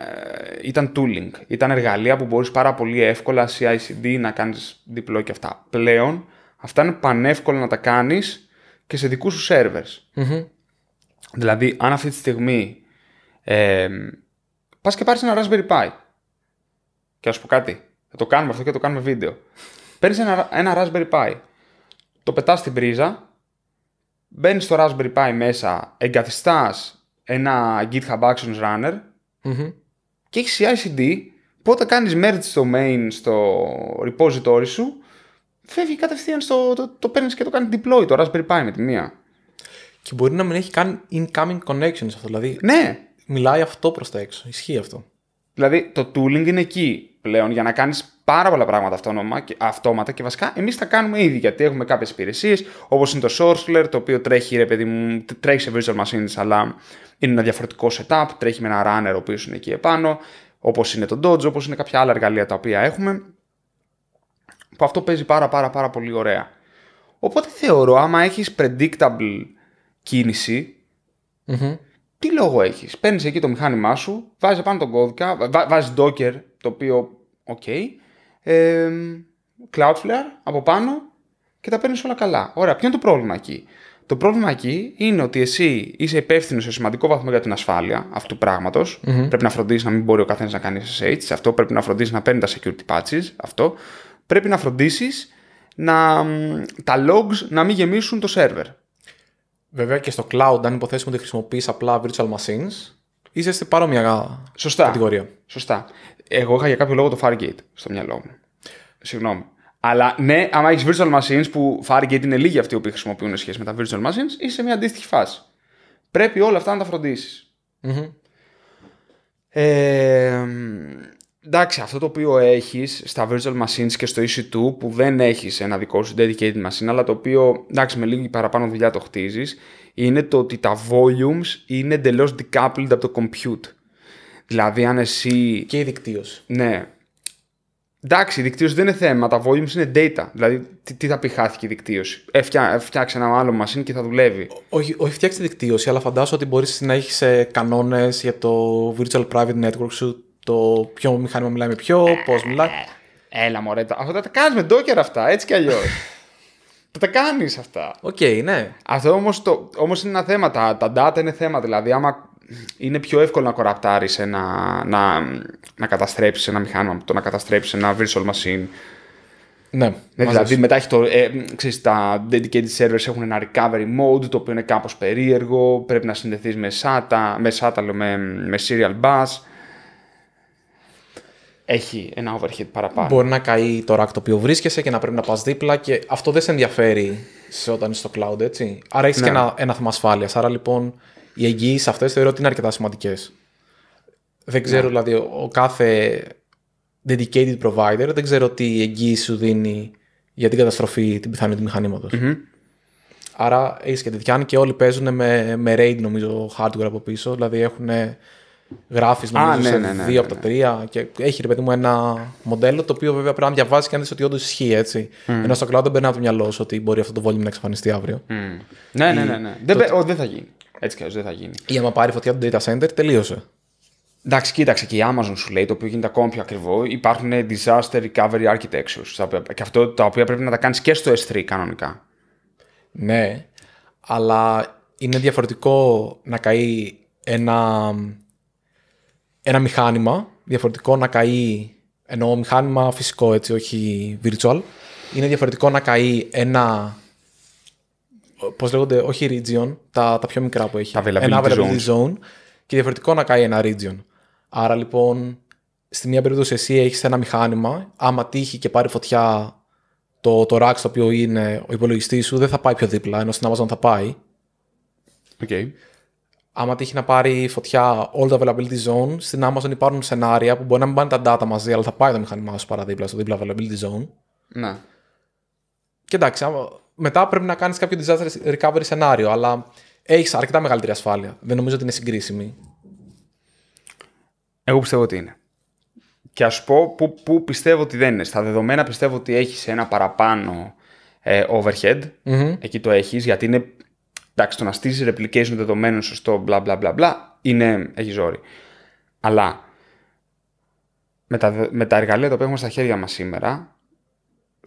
ήταν tooling. Ήταν εργαλεία που μπορείς πάρα πολύ εύκολα σε ICD να κάνεις διπλό και αυτά. Πλέον αυτά είναι πανεύκολα να τα κάνεις και σε δικούς σου servers. Δηλαδή αν αυτή τη στιγμή ε, πας και πάρεις ένα Raspberry Pi και ας πω κάτι, θα το κάνουμε αυτό και το κάνουμε βίντεο. Παίρνεις ένα, ένα Raspberry Pi, το πετάς στην πρίζα μπαίνεις στο Raspberry Pi μέσα, εγκαθιστάς ένα GitHub Actions Runner mm-hmm. και έχεις CICD. Πότε κάνεις merge στο main στο repository σου, φεύγει κατευθείαν στο. το, το παίρνεις και το κάνει deploy το Raspberry Pi με τη μία. Και μπορεί να μην έχει καν incoming connections αυτό. Δηλαδή, ναι. μιλάει αυτό προς τα έξω. Ισχύει αυτό. Δηλαδή το tooling είναι εκεί πλέον για να κάνεις πάρα πολλά πράγματα αυτόνομα και, αυτόματα και βασικά εμείς τα κάνουμε ήδη γιατί έχουμε κάποιες υπηρεσίες όπως είναι το Sourceler το οποίο τρέχει ρε παιδί τρέχει σε virtual machines αλλά είναι ένα διαφορετικό setup, τρέχει με ένα runner ο οποίος είναι εκεί επάνω, όπως είναι το Dodge, όπως είναι κάποια άλλα εργαλεία τα οποία έχουμε. Που αυτό παίζει πάρα πάρα πάρα πολύ ωραία. Οπότε θεωρώ άμα έχεις predictable κίνηση, τι λόγο έχεις. Παίρνεις εκεί το μηχάνημά σου, βάζεις πάνω τον κώδικα, βάζεις Docker, το οποίο, οκ, ε, Cloudflare από πάνω και τα παίρνεις όλα καλά. Ωραία, ποιο είναι το πρόβλημα εκεί. Το πρόβλημα εκεί είναι ότι εσύ είσαι υπεύθυνος σε σημαντικό βαθμό για την ασφάλεια αυτού του πραγματο Πρέπει να φροντίσει να μην μπορεί ο καθένας να κάνει SSH. αυτό πρέπει να φροντίσει να παίρνεις τα security patches. Αυτό. Πρέπει να φροντίσεις να, τα logs να μην γεμίσουν το server. Βέβαια και στο cloud, αν υποθέσουμε ότι χρησιμοποιείς απλά virtual machines, είσαι σε παρόμοια Σωστά. κατηγορία. Σωστά. Εγώ είχα για κάποιο λόγο το Fargate στο μυαλό μου. Συγγνώμη. Αλλά ναι, άμα έχεις virtual machines που Fargate είναι λίγοι αυτοί που χρησιμοποιούν σχέση με τα virtual machines, είσαι σε μια αντίστοιχη φάση. Πρέπει όλα αυτά να τα φροντίσεις. Ε, εντάξει, αυτό το οποίο έχεις στα virtual machines και στο EC2 που δεν έχεις ένα δικό σου dedicated machine, αλλά το οποίο εντάξει, με λίγη παραπάνω δουλειά το χτίζεις, είναι το ότι τα volumes είναι εντελώς decoupled από το compute. Δηλαδή, αν εσύ. Και η δικτύωση. Ναι. Εντάξει, η δικτύωση δεν είναι θέμα, τα volumes είναι data. Δηλαδή, τι, θα πει χάθηκε η δικτύωση. Ε, ε, φτιάξε ένα άλλο machine και θα δουλεύει. Όχι, όχι φτιάξει τη δικτύωση, αλλά φαντάσου ότι μπορείς να έχεις ε, κανόνες για το virtual private network σου, το ποιο μηχάνημα μιλάει με ποιο, ε, πώς μιλάει. Ε, έλα, μωρέ. Αυτά τα κάνεις με ντόκερ αυτά, έτσι κι αλλιώς. (laughs) Τα τα κάνεις αυτά. Οκ, okay, ναι. Αυτό όμως όμως είναι ένα θέμα. Τα, τα data είναι θέμα. Δηλαδή, άμα είναι πιο εύκολο να κοραπτάρεις ένα. να, να καταστρέψεις ένα μηχάνημα το να καταστρέψεις ένα virtual machine. Ναι. Ε, δηλαδή, μετά έχει το. Ε, ξέρεις, τα dedicated servers έχουν ένα recovery mode το οποίο είναι κάπως περίεργο. Πρέπει να συνδεθείς με SATA, με, SATA, με, με serial bus έχει ένα overhead παραπάνω. Μπορεί να καεί το rack το οποίο βρίσκεσαι και να πρέπει να πας δίπλα και αυτό δεν σε ενδιαφέρει σε όταν είσαι στο cloud, έτσι. Άρα έχεις ναι. και ένα, ένα θέμα ασφάλειας. Άρα λοιπόν οι εγγυήσει αυτές θεωρώ ότι είναι αρκετά σημαντικές. Δεν ξέρω, ναι. δηλαδή, ο κάθε dedicated provider δεν ξέρω τι εγγύηση σου δίνει για την καταστροφή την πιθανή του μηχανήματος. Mm-hmm. Άρα έχεις και τέτοια. και όλοι παίζουν με, με RAID, νομίζω, hardware από πίσω. Δηλαδή έχουν γράφει νομίζω ναι, σε ναι, ναι, δύο ναι, από τα τρία. Και έχει ρε παιδί μου ένα μοντέλο το οποίο βέβαια πρέπει να διαβάσεις και να δεις ότι όντως ισχύει έτσι. Mm. Ενώ στο cloud δεν περνάει το μυαλό σου ότι μπορεί αυτό το volume να εξαφανιστεί αύριο. Mm. Ναι, ναι, ναι. ναι. Δεν, το... θα γίνει. Έτσι κι δεν θα γίνει. Ή άμα πάρει φωτιά το data center, τελείωσε. Εντάξει, κοίταξε και η Amazon σου λέει, το οποίο γίνεται ακόμα πιο ακριβό. Υπάρχουν disaster recovery architectures. Και αυτό τα οποία πρέπει να τα κάνεις και στο S3 κανονικά. Ναι, αλλά είναι διαφορετικό να καεί ένα ένα μηχάνημα διαφορετικό να καεί, ενώ μηχάνημα φυσικό έτσι, όχι virtual, είναι διαφορετικό να καεί ένα πώς λέγονται, όχι region, τα, τα πιο μικρά που έχει. ένα availability zone. και διαφορετικό να καεί ένα region. Άρα λοιπόν, στη μία περίπτωση εσύ έχεις ένα μηχάνημα, άμα τύχει και πάρει φωτιά το, το rack στο οποίο είναι ο υπολογιστής σου, δεν θα πάει πιο δίπλα, ενώ στην Amazon θα πάει. Okay άμα τύχει να πάρει φωτιά all τα availability zone, στην Amazon υπάρχουν σενάρια που μπορεί να μην πάνε τα data μαζί, αλλά θα πάει το μηχανημά σου παραδίπλα στο δίπλα availability zone. Ναι. Και εντάξει, μετά πρέπει να κάνεις κάποιο disaster recovery σενάριο, αλλά έχεις αρκετά μεγαλύτερη ασφάλεια. Δεν νομίζω ότι είναι συγκρίσιμη. Εγώ πιστεύω ότι είναι. Και ας πω που, που πιστεύω ότι δεν είναι. Στα δεδομένα πιστεύω ότι έχεις ένα παραπάνω ε, overhead. Εκεί το έχεις, γιατί είναι εντάξει, το να στήσει replication δεδομένων σωστό, μπλα μπλα μπλα μπλα, είναι, έχει ζόρι. Αλλά με τα, με τα εργαλεία τα οποία έχουμε στα χέρια μας σήμερα,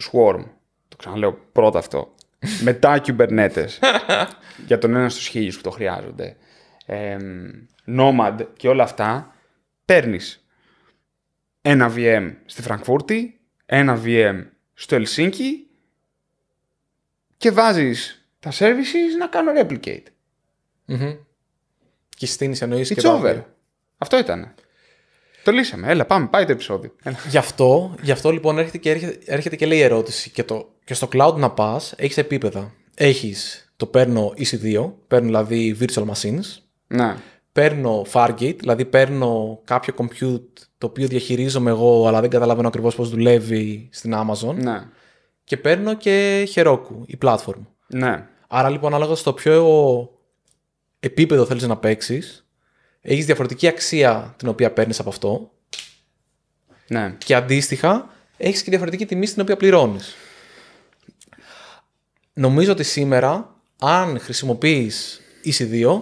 Swarm, το ξαναλέω πρώτα αυτό, μετά (laughs) Kubernetes, για τον ένα στους χίλιους που το χρειάζονται, ε, Nomad και όλα αυτά, παίρνεις ένα VM στη Φραγκφούρτη, ένα VM στο Ελσίνκι και βάζεις τα services να κάνω replicate. Mm-hmm. Και στείνεις εννοείς και over. Αυτό ήταν. Το λύσαμε. Έλα, πάμε, πάει το επεισόδιο. Γι, αυτό, λοιπόν έρχεται και, έρχεται, έρχεται λέει η ερώτηση. Και, το, στο cloud να πας, έχεις επίπεδα. Έχεις το παίρνω EC2, παίρνω δηλαδή virtual machines. Ναι. Παίρνω Fargate, δηλαδή παίρνω κάποιο compute το οποίο διαχειρίζομαι εγώ, αλλά δεν καταλαβαίνω ακριβώς πώς δουλεύει στην Amazon. Ναι. Και παίρνω και Heroku, η platform. Ναι. Άρα λοιπόν, ανάλογα στο ποιο επίπεδο θέλεις να παίξεις, έχεις διαφορετική αξία την οποία παίρνεις από αυτό. Ναι. Και αντίστοιχα, έχεις και διαφορετική τιμή στην οποία πληρώνεις. Νομίζω ότι σήμερα, αν χρησιμοποιείς EC2,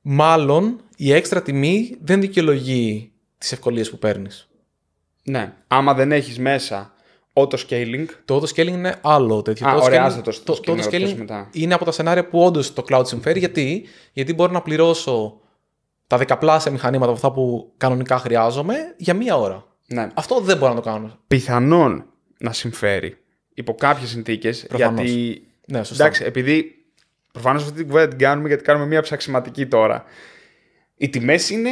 μάλλον η έξτρα τιμή δεν δικαιολογεί τις ευκολίες που παίρνεις. Ναι. Άμα δεν έχεις μέσα Auto-scaling. Το auto-scaling είναι άλλο τέτοιο. Α, το ωραία, scaling, το, auto-scaling είναι από τα σενάρια που όντως το cloud συμφέρει. Γιατί, γιατί μπορώ να πληρώσω τα δεκαπλάσια μηχανήματα από αυτά που κανονικά χρειάζομαι για μία ώρα. Ναι. Αυτό δεν μπορώ να το κάνω. Πιθανόν να συμφέρει υπό κάποιες συνθήκες. Γιατί. Ναι, σωστά. Εντάξει, επειδή προφανώς αυτή την κουβέντα την κάνουμε γιατί κάνουμε μία ψαξιματική τώρα. Οι τιμές είναι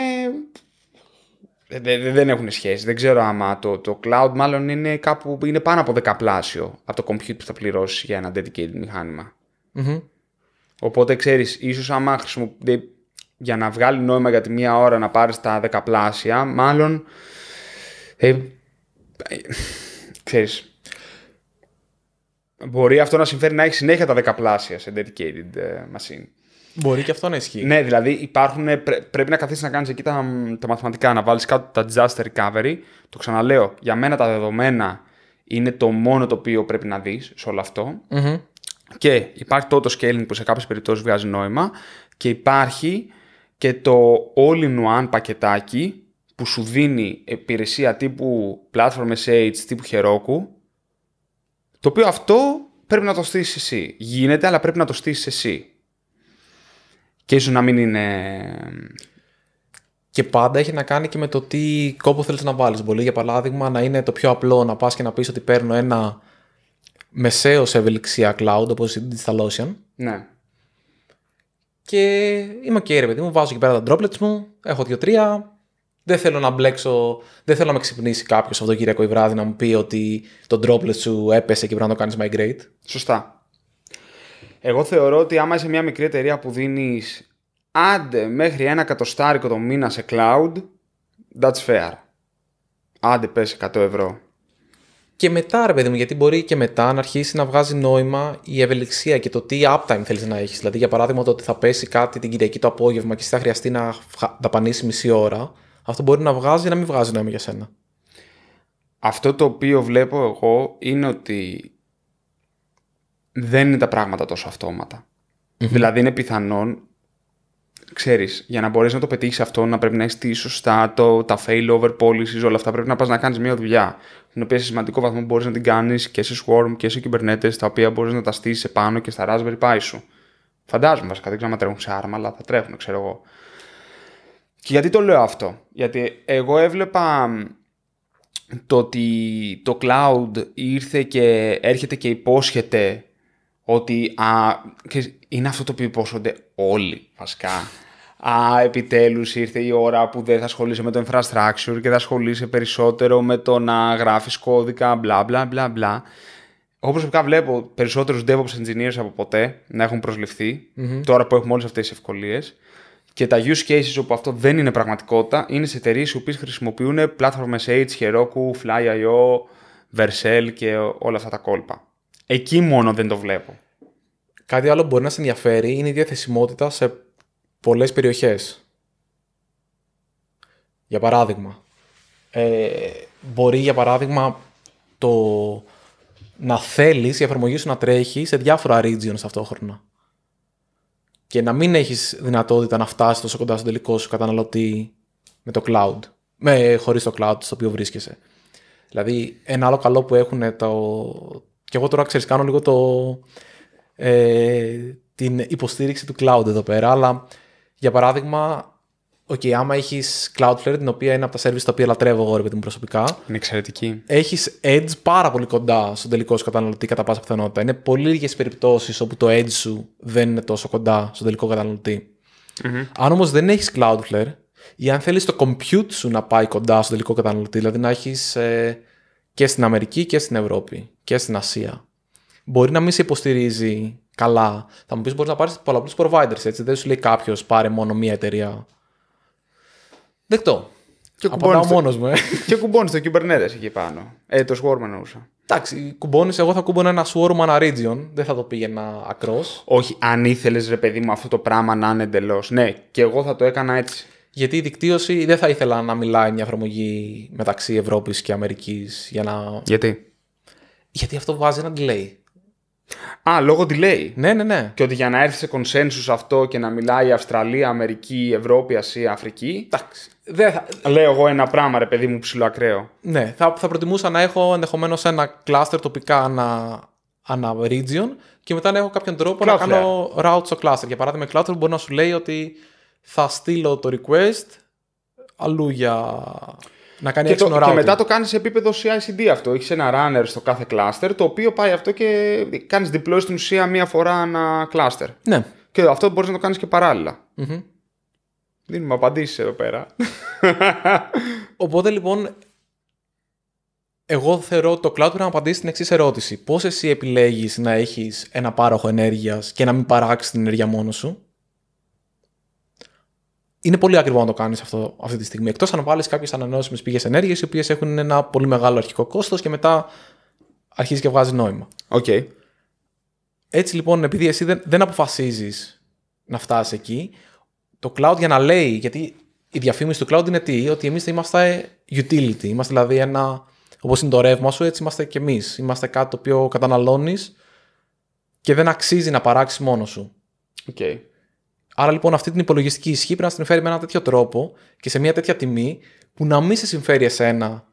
δεν, δεν έχουν σχέση. Δεν ξέρω άμα το, το cloud μάλλον είναι κάπου είναι πάνω από δεκαπλάσιο από το compute που θα πληρώσει για ένα dedicated μηχανημα Οπότε ξέρεις, ίσως άμα χρησιμοποιεί για να βγάλει νόημα για τη μία ώρα να πάρεις τα δεκαπλάσια, μάλλον. Ε, ξέρεις, μπορεί αυτό να συμφέρει να έχει συνέχεια τα δεκαπλάσια σε dedicated ε, machine. Μπορεί και αυτό να ισχύει. Ναι, δηλαδή υπάρχουν, πρέπει να καθίσεις να κάνεις εκεί τα, μαθηματικά, να βάλεις κάτω τα disaster recovery. Το ξαναλέω, για μένα τα δεδομένα είναι το μόνο το οποίο πρέπει να δεις σε όλο αυτό. Και υπάρχει το scaling που σε κάποιες περιπτώσεις βγάζει νόημα. Και υπάρχει και το all-in-one πακετάκι που σου δίνει υπηρεσία τύπου Platform SH, τύπου Heroku, το οποίο αυτό πρέπει να το στήσεις εσύ. Γίνεται, αλλά πρέπει να το στήσεις εσύ. Και ίσως να μην είναι. Και πάντα έχει να κάνει και με το τι κόπο θέλεις να βάλεις. Μπορεί για παράδειγμα να είναι το πιο απλό να πας και να πεις ότι παίρνω ένα μεσαίος σε ευελιξία cloud όπως η DigitalOcean. Ναι. Και είμαι και okay, μου, βάζω εκεί πέρα τα droplets μου, έχω δύο-τρία. Δεν θέλω να μπλέξω, δεν θέλω να με ξυπνήσει κάποιος αυτό το ή βράδυ να μου πει ότι το droplet σου έπεσε και πρέπει να το κάνεις migrate. Σωστά. Εγώ θεωρώ ότι άμα είσαι μια μικρή εταιρεία που δίνεις άντε μέχρι ένα εκατοστάρικο το μήνα σε cloud, that's fair. Άντε πες 100 ευρώ. Και μετά, ρε παιδί μου, γιατί μπορεί και μετά να αρχίσει να βγάζει νόημα η ευελιξία και το τι uptime θέλεις να έχεις. Δηλαδή, για παράδειγμα, το ότι θα πέσει κάτι την Κυριακή το απόγευμα και εσύ θα χρειαστεί να δαπανίσει μισή ώρα. Αυτό μπορεί να βγάζει ή να μην βγάζει νόημα για σένα. Αυτό το οποίο βλέπω εγώ είναι ότι δεν είναι τα πράγματα τόσο Δηλαδή είναι πιθανόν, ξέρεις, για να μπορέσει να το πετύχεις αυτό, να πρέπει να έχεις τη σωστά, το, τα failover policies, όλα αυτά, πρέπει να πας να κάνεις μια δουλειά, την οποία σε σημαντικό βαθμό μπορείς να την κάνεις και σε Swarm και σε Kubernetes, τα οποία μπορείς να τα στήσεις επάνω και στα Raspberry Pi σου. Φαντάζομαι βασικά, δεν ξέρω αν τρέχουν σε άρμα, αλλά θα τρέχουν, ξέρω εγώ. Και γιατί το λέω αυτό. Γιατί εγώ έβλεπα το ότι το cloud ήρθε και έρχεται και υπόσχεται ότι α, είναι αυτό το οποίο υπόσχονται όλοι βασικά. Α, επιτέλους ήρθε η ώρα που δεν θα ασχολείσαι με το infrastructure και θα ασχολείσαι περισσότερο με το να γράφεις κώδικα, μπλα μπλα μπλα μπλα. Εγώ προσωπικά βλέπω περισσότερους DevOps engineers από ποτέ να έχουν τώρα που έχουμε όλες αυτές τις ευκολίες. Και τα use cases όπου αυτό δεν είναι πραγματικότητα είναι σε εταιρείες οι οποίες χρησιμοποιούν platform H, Heroku, Fly.io, Vercel και όλα αυτά τα κόλπα. Εκεί μόνο δεν το βλέπω. Κάτι άλλο που μπορεί να σε ενδιαφέρει είναι η διαθεσιμότητα σε πολλές περιοχές. Για παράδειγμα, ε, μπορεί για παράδειγμα το να θέλεις η εφαρμογή σου να τρέχει σε διάφορα regions ταυτόχρονα. Και να μην έχεις δυνατότητα να φτάσεις τόσο κοντά στον τελικό σου καταναλωτή με το cloud. Με, χωρίς το cloud στο οποίο βρίσκεσαι. Δηλαδή, ένα άλλο καλό που έχουν το, και εγώ τώρα ξέρεις, κάνω λίγο το, ε, την υποστήριξη του cloud εδώ πέρα. Αλλά για παράδειγμα, okay, άμα έχεις Cloudflare, την οποία είναι από τα service τα οποία λατρεύω εγώ, παιδί μου προσωπικά. Είναι εξαιρετική. Έχεις Edge πάρα πολύ κοντά στον τελικό σου καταναλωτή κατά πάσα πιθανότητα. Είναι πολύ λίγες περιπτώσεις όπου το Edge σου δεν είναι τόσο κοντά στον τελικό καταναλωτή. Mm-hmm. Αν όμως δεν έχεις Cloudflare, ή αν θέλεις το compute σου να πάει κοντά στον τελικό καταναλωτή, δηλαδή να έχεις. Ε, και στην Αμερική και στην Ευρώπη και στην Ασία. Μπορεί να μην σε υποστηρίζει καλά. Θα μου πεις μπορείς να πάρεις πολλαπλούς providers, έτσι. Δεν σου λέει κάποιος πάρε μόνο μία εταιρεία. Δεκτό. Και κουμπώνει. μόνος μου. Ε. Και κουμπώνεις το Kubernetes εκεί πάνω. Ε, το Swarm εννοούσα. Εντάξει, κουμπώνεις. Εγώ θα κουμπώνω ένα Swarm ανά region. Δεν θα το πήγαινα ακρός. Όχι, αν ήθελες ρε παιδί μου αυτό το πράγμα να είναι εντελώς. Ναι, και εγώ θα το έκανα έτσι. Γιατί η δικτύωση δεν θα ήθελα να μιλάει μια εφαρμογή μεταξύ Ευρώπης και Αμερικής για να. Γιατί? Γιατί αυτό βάζει ένα delay. Α, λόγω delay. Ναι, ναι, ναι. Και ότι για να έρθει σε consensus αυτό και να μιλάει Αυστραλία, Αμερική, Ευρώπη, Ασία, Αφρική. Εντάξει. Δεν θα... Λέω εγώ ένα πράγμα, ρε παιδί μου, ψηλό ακραίο. Ναι, θα, θα προτιμούσα να έχω ενδεχομένως ένα cluster τοπικά ανα, ανα region και μετά να έχω κάποιον τρόπο να κάνω route στο cluster. Για παράδειγμα, κλάστερ μπορεί να σου λέει ότι θα στείλω το request αλλού για να κάνει έξω και μετά το κάνεις σε επίπεδο CICD αυτό. Έχεις ένα runner στο κάθε cluster, το οποίο πάει αυτό και κάνεις deploy στην ουσία μία φορά ένα cluster. Ναι. Και αυτό μπορείς να το κάνεις και παράλληλα. Mm-hmm. Δίνουμε απαντήσεις εδώ πέρα. (laughs) Οπότε λοιπόν, εγώ θεωρώ το cloud πρέπει να απαντήσει στην εξής ερώτηση. Πώς εσύ επιλέγεις να έχεις ένα πάροχο ενέργειας και να μην παράξεις την ενέργεια μόνος σου είναι πολύ ακριβό να το κάνεις αυτό αυτή τη στιγμή. Εκτός αν βάλεις κάποιες ανανεώσιμες πηγές ενέργειας, οι οποίες έχουν ένα πολύ μεγάλο αρχικό κόστος και μετά αρχίζει και βγάζει νόημα. Okay. Έτσι λοιπόν, επειδή εσύ δεν, δεν αποφασίζεις να φτάσεις εκεί, το cloud για να λέει, γιατί η διαφήμιση του cloud είναι τι, ότι εμείς είμαστε utility. Είμαστε δηλαδή ένα. Όπως είναι το ρεύμα σου, έτσι είμαστε κι εμείς. Είμαστε κάτι το οποίο καταναλώνεις και δεν αξίζει να παράξεις μόνος σου. Okay. Άρα λοιπόν αυτή την υπολογιστική ισχύ πρέπει να την φέρει με ένα τέτοιο τρόπο και σε μια τέτοια τιμή που να μην σε συμφέρει εσένα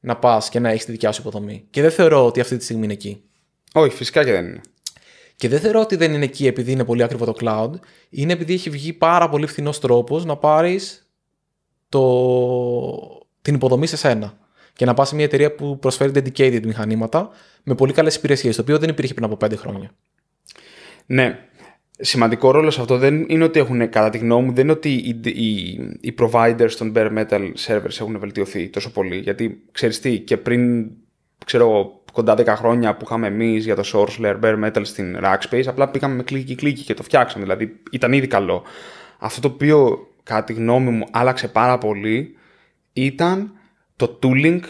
να πας και να έχεις τη δικιά σου υποδομή. Και δεν θεωρώ ότι αυτή τη στιγμή είναι εκεί. Όχι, φυσικά και δεν είναι. Και δεν θεωρώ ότι δεν είναι εκεί επειδή είναι πολύ ακριβό το cloud. Είναι επειδή έχει βγει πάρα πολύ φθηνός τρόπος να πάρεις το... την υποδομή σε σένα. Και να πας σε μια εταιρεία που προσφέρει dedicated μηχανήματα με πολύ καλές υπηρεσίες, το οποίο δεν υπήρχε πριν από 5 χρόνια. Ναι, σημαντικό ρόλο σε αυτό δεν είναι ότι έχουν, κατά τη γνώμη μου, δεν είναι ότι οι, οι, providers των bare metal servers έχουν βελτιωθεί τόσο πολύ. Γιατί ξέρεις τι, και πριν ξέρω, κοντά 10 χρόνια που είχαμε εμείς για το source layer bare metal στην Rackspace, απλά πήγαμε με και κλικι και το φτιάξαμε. Δηλαδή ήταν ήδη καλό. Αυτό το οποίο, κατά τη γνώμη μου, άλλαξε πάρα πολύ ήταν το tooling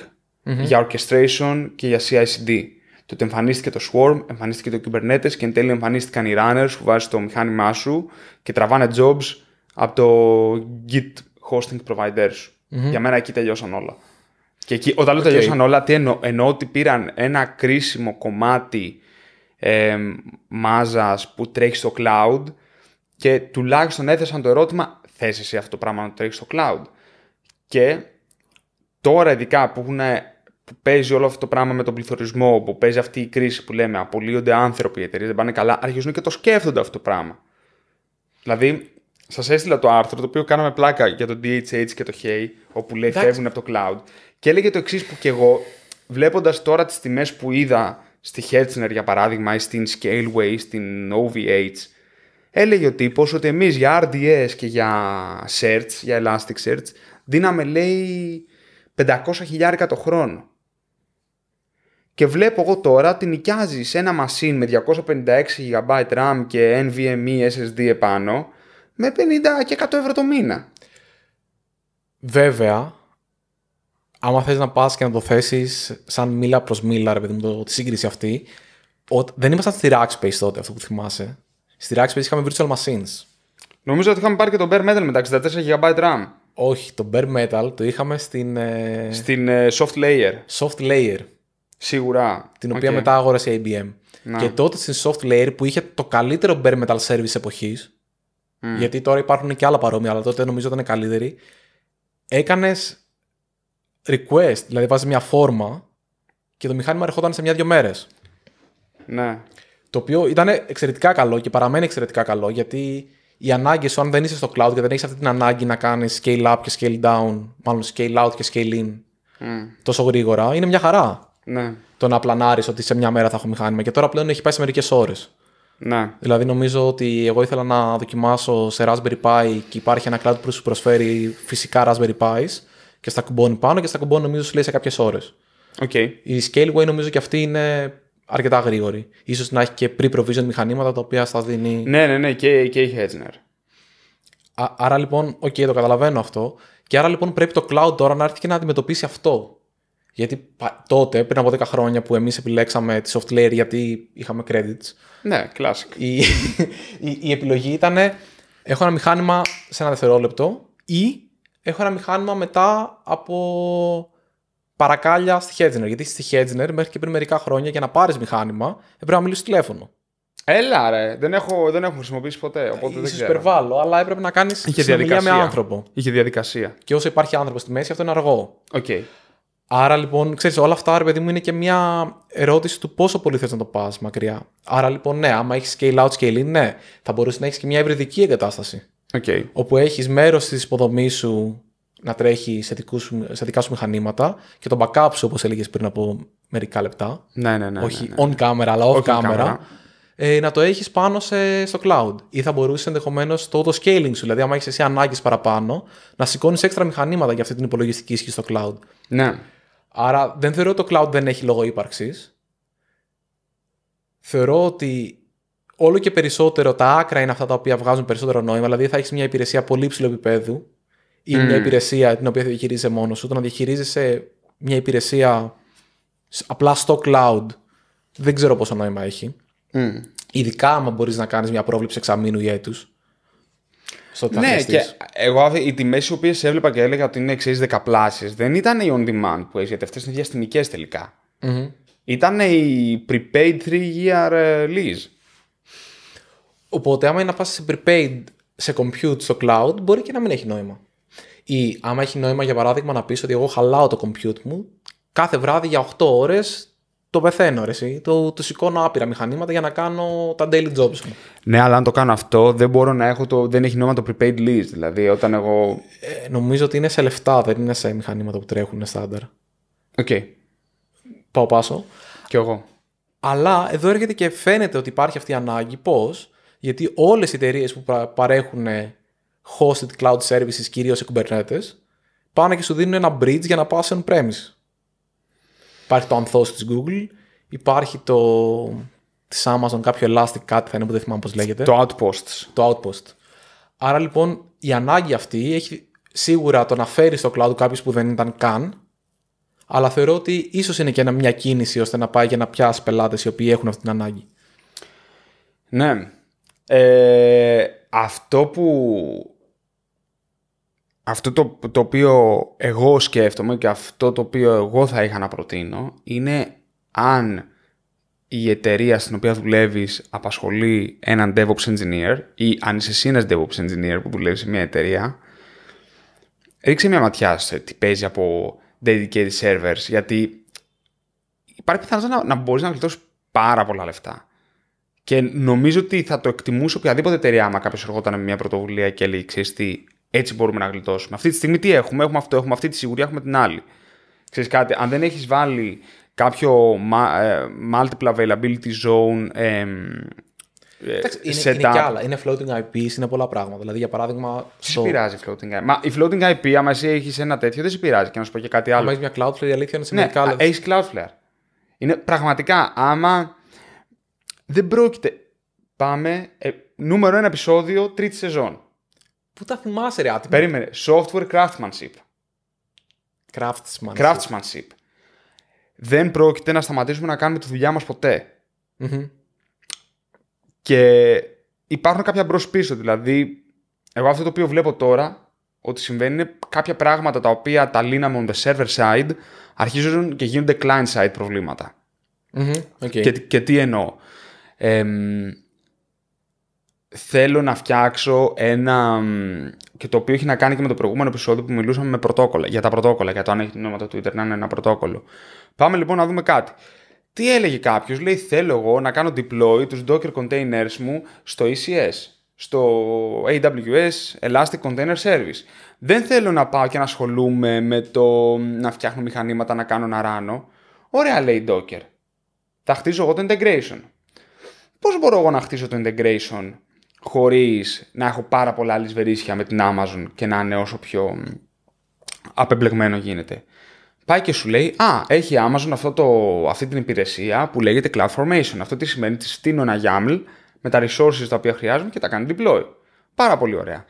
για orchestration και για CICD. Τότε εμφανίστηκε το Swarm, εμφανίστηκε το Kubernetes και εν τέλει εμφανίστηκαν οι runners που βάζει το μηχάνημά σου και τραβάνε jobs από το Git hosting provider σου. Για μένα εκεί τελειώσαν όλα. Και εκεί, όταν λέω τελειώσαν όλα, τι εννοώ, εννοώ ότι πήραν ένα κρίσιμο κομμάτι ε, μάζας που τρέχει στο cloud και τουλάχιστον έθεσαν το ερώτημα θες εσύ αυτό το πράγμα να τρέχεις στο cloud. Και τώρα ειδικά που έχουν που παίζει όλο αυτό το πράγμα με τον πληθωρισμό, που παίζει αυτή η κρίση που λέμε, απολύονται άνθρωποι, οι εταιρείες δεν πάνε καλά, αρχίζουν και το σκέφτονται αυτό το πράγμα. Δηλαδή, σας έστειλα το άρθρο το οποίο κάναμε πλάκα για το DHH και το Hey, όπου λέει φεύγουν από το cloud. Και έλεγε το εξής που κι εγώ, βλέποντας τώρα τις τιμές που είδα στη Hetzner για παράδειγμα ή στην Scaleway, στην OVH, έλεγε ο τύπος ότι εμείς για RDS και για search, για Elasticsearch, δίναμε λέει 500 χιλιάρικα το χρόνο. Και βλέπω εγώ τώρα ότι νοικιάζει ένα machine με 256 GB RAM και NVMe SSD επάνω με 50 και 100 ευρώ το μήνα. Βέβαια, άμα θες να πας και να το θέσεις σαν μίλα προς μίλα, ρε παιδί μου, τη σύγκριση αυτή, ότι δεν ήμασταν στη Rackspace τότε, αυτό που θυμάσαι. Στη Rackspace είχαμε virtual machines. Νομίζω ότι είχαμε πάρει και τον bare metal με τα 64 GB RAM. Όχι, το bare metal το είχαμε στην... Ε, στην ε, soft layer. Soft layer. Σίγουρα. Την οποία μετά άγορασε η IBM. Και τότε στην soft layer που είχε το καλύτερο bare metal service εποχής. Γιατί τώρα υπάρχουν και άλλα παρόμοια, αλλά τότε νομίζω ήταν καλύτερη. Έκανες request, δηλαδή βάζεις μια φόρμα και το μηχάνημα ερχόταν σε μια-δυο μέρες. Ναι. Το οποίο ήταν εξαιρετικά καλό και παραμένει εξαιρετικά καλό γιατί οι ανάγκες σου, αν δεν είσαι στο cloud και δεν έχεις αυτή την ανάγκη να κάνεις scale up και scale down, μάλλον scale out και scale in τόσο γρήγορα, είναι μια χαρά. Ναι. Το να πλανάρεις ότι σε μια μέρα θα έχω μηχάνημα. Και τώρα πλέον έχει πάει σε μερικές ώρες. Ναι. Δηλαδή, νομίζω ότι εγώ ήθελα να δοκιμάσω σε Raspberry Pi και υπάρχει ένα cloud που σου προσφέρει φυσικά Raspberry Pi και στα κουμπώνει πάνω και στα κουμπώνει νομίζω σου λέει σε κάποιες ώρες. Okay. Η Scaleway νομίζω και αυτή είναι αρκετά γρήγορη. σω να έχει και pre-provision μηχανήματα τα οποία στα δίνει. Ναι, ναι, ναι, και, και η Άρα λοιπόν, οκ, okay, το καταλαβαίνω αυτό. Και άρα λοιπόν πρέπει το cloud τώρα να έρθει και να αντιμετωπίσει αυτό. Γιατί τότε, πριν από 10 χρόνια που εμείς επιλέξαμε τη soft layer γιατί είχαμε credits. Ναι, classic. Η, η, επιλογή ήταν έχω ένα μηχάνημα σε ένα δευτερόλεπτο ή έχω ένα μηχάνημα μετά από παρακάλια στη Hedgener. Γιατί στη Hedgener μέχρι και πριν μερικά χρόνια για να πάρεις μηχάνημα έπρεπε να μιλήσεις τηλέφωνο. Έλα ρε, δεν έχω, δεν έχω χρησιμοποιήσει ποτέ. Οπότε δεν ξέρω. υπερβάλλω, αλλά έπρεπε να κάνεις συνομιλία με άνθρωπο. Είχε διαδικασία. Και όσο υπάρχει άνθρωπος στη μέση, αυτό είναι αργό. Okay. Άρα λοιπόν, ξέρεις, όλα αυτά, ρε παιδί μου, είναι και μια ερώτηση του πόσο πολύ θες να το πας μακριά. Άρα λοιπόν, ναι, άμα έχεις scale out, scale in, ναι, θα μπορούσε να έχεις και μια ευρυδική εγκατάσταση. Okay. Όπου έχεις μέρος της υποδομής σου να τρέχει σε, σου, σε δικά σου μηχανήματα και τον backup σου, όπως έλεγες πριν από μερικά λεπτά. Ναι, ναι, ναι. Όχι ναι, ναι, on ναι. camera, αλλά off, camera. Ε, να το έχεις πάνω σε, στο cloud. Ή θα μπορούσες ενδεχομένως το scaling σου, δηλαδή, άμα έχεις εσύ ανάγκες παραπάνω, να σηκώνεις έξτρα μηχανήματα για αυτή την υπολογιστική ισχύ στο cloud. Ναι. Άρα δεν θεωρώ ότι το cloud δεν έχει λόγο ύπαρξης. Θεωρώ ότι όλο και περισσότερο τα άκρα είναι αυτά τα οποία βγάζουν περισσότερο νόημα. Δηλαδή θα έχεις μια υπηρεσία πολύ ψηλού επίπεδου ή μια mm. υπηρεσία την οποία θα διαχειρίζεσαι μόνος σου. Το να διαχειρίζεσαι μια υπηρεσία απλά στο cloud δεν ξέρω πόσο νόημα έχει. Mm. Ειδικά άμα μπορείς να κάνεις μια πρόβληψη εξαμήνου ή έτους. Ναι, και εγώ οι τιμές οι οποίες έβλεπα και έλεγα ότι είναι εξή δεκαπλάσει δεν ήταν οι on demand που έχεις, γιατί αυτές είναι διαστημικές Ήταν οι prepaid 3-year ε, lease. Οπότε, άμα είναι να πας σε prepaid σε compute στο cloud, μπορεί και να μην έχει νόημα. Ή άμα έχει νόημα, για παράδειγμα, να πεις ότι εγώ χαλάω το compute μου κάθε βράδυ για 8 ώρες το πεθαίνω, ρε, εσύ. Το, το σηκώνω άπειρα μηχανήματα για να κάνω τα daily jobs μου. Ναι, αλλά αν το κάνω αυτό, δεν μπορώ να έχω το. Δεν έχει νόημα το prepaid list. Δηλαδή, όταν εγώ. Ε, νομίζω ότι είναι σε λεφτά, δεν είναι σε μηχανήματα που τρέχουν στάνταρ. Οκ. Okay. Πάω πάσο. Κι εγώ. Αλλά εδώ έρχεται και φαίνεται ότι υπάρχει αυτή η ανάγκη. Πώς, γιατί όλες οι εταιρείες που παρέχουν hosted cloud services, κυρίω σε Kubernetes, πάνε και σου δίνουν ένα bridge για να πας on premise. Υπάρχει το Anthos της Google, υπάρχει το της Amazon, κάποιο Elastic κάτι θα είναι που δεν θυμάμαι πώς λέγεται. Το Outpost. Το Outpost. Άρα λοιπόν η ανάγκη αυτή έχει σίγουρα το να φέρει στο cloud κάποιος που δεν ήταν καν, αλλά θεωρώ ότι ίσως είναι και ένα, μια κίνηση ώστε να πάει για να πιάσει πελάτες οι οποίοι έχουν αυτή την ανάγκη. Ναι. Ε, αυτό που αυτό το, το οποίο εγώ σκέφτομαι και αυτό το οποίο εγώ θα είχα να προτείνω είναι αν η εταιρεία στην οποία δουλεύεις απασχολεί έναν DevOps engineer ή αν είσαι εσύ ένας DevOps engineer που δουλεύεις σε μια εταιρεία, ρίξε μια ματιά σε τι παίζει από dedicated servers, γιατί υπάρχει πιθανότητα να, να μπορείς να γλιτώσεις πάρα πολλά λεφτά. Και νομίζω ότι θα το εκτιμούσε οποιαδήποτε εταιρεία άμα κάποιος ερχόταν με μια πρωτοβουλία και έλεγε: Ξέρεις τι, έτσι μπορούμε να γλιτώσουμε. Αυτή τη στιγμή τι έχουμε, έχουμε αυτό, έχουμε αυτή τη σιγουριά, έχουμε την άλλη. Ξέρεις κάτι, αν δεν έχεις βάλει κάποιο ε, multiple availability zone ε, Εντάξει, είναι, είναι και άλλα. Είναι floating IP, είναι πολλά πράγματα. Δηλαδή, για παράδειγμα. Δεν πειράζει floating IP. Μα η floating IP, άμα εσύ έχεις ένα τέτοιο, δεν σε πειράζει. Και να σου πω και κάτι άλλο. Αν έχεις μια Cloudflare, η αλήθεια είναι σημαντικά. Ναι, έχεις Cloudflare. Είναι πραγματικά, άμα. Δεν πρόκειται. Πάμε. Ε, νούμερο ένα επεισόδιο, τρίτη σεζόν. Πού τα θυμάσαι, ρε άτομα. Περίμενε. Software craftsmanship. Craftsmanship. craftsmanship. Δεν πρόκειται να σταματήσουμε να κάνουμε τη δουλειά μας ποτέ. Mm-hmm. Και υπάρχουν κάποια μπρος πίσω. Δηλαδή, εγώ αυτό το οποίο βλέπω τώρα ότι συμβαίνει είναι κάποια πράγματα τα οποία τα λύναμε on the server side αρχίζουν και γίνονται client side προβλήματα. Mm-hmm. Okay. Και, και, τι εννοώ. Ε, θέλω να φτιάξω ένα. και το οποίο έχει να κάνει και με το προηγούμενο επεισόδιο που μιλούσαμε με πρωτόκολλα, για τα πρωτόκολλα, για το αν έχει την νόημα Twitter να είναι ένα πρωτόκολλο. Πάμε λοιπόν να δούμε κάτι. Τι έλεγε κάποιος, λέει: Θέλω εγώ να κάνω deploy τους Docker containers μου στο ECS, στο AWS Elastic Container Service. Δεν θέλω να πάω και να ασχολούμαι με το να φτιάχνω μηχανήματα, να κάνω να ράνω. Ωραία, λέει Docker. Θα χτίζω εγώ το integration. Πώς μπορώ εγώ να χτίσω το integration χωρίς να έχω πάρα πολλά λησβερίσια με την Amazon και να είναι όσο πιο απεμπλεγμένο γίνεται. Πάει και σου λέει, α, έχει Amazon αυτό το, αυτή την υπηρεσία που λέγεται Cloud Formation. Αυτό τι σημαίνει, τη στείλω ένα YAML με τα resources τα οποία χρειάζομαι και τα κάνει deploy. Πάρα πολύ ωραία.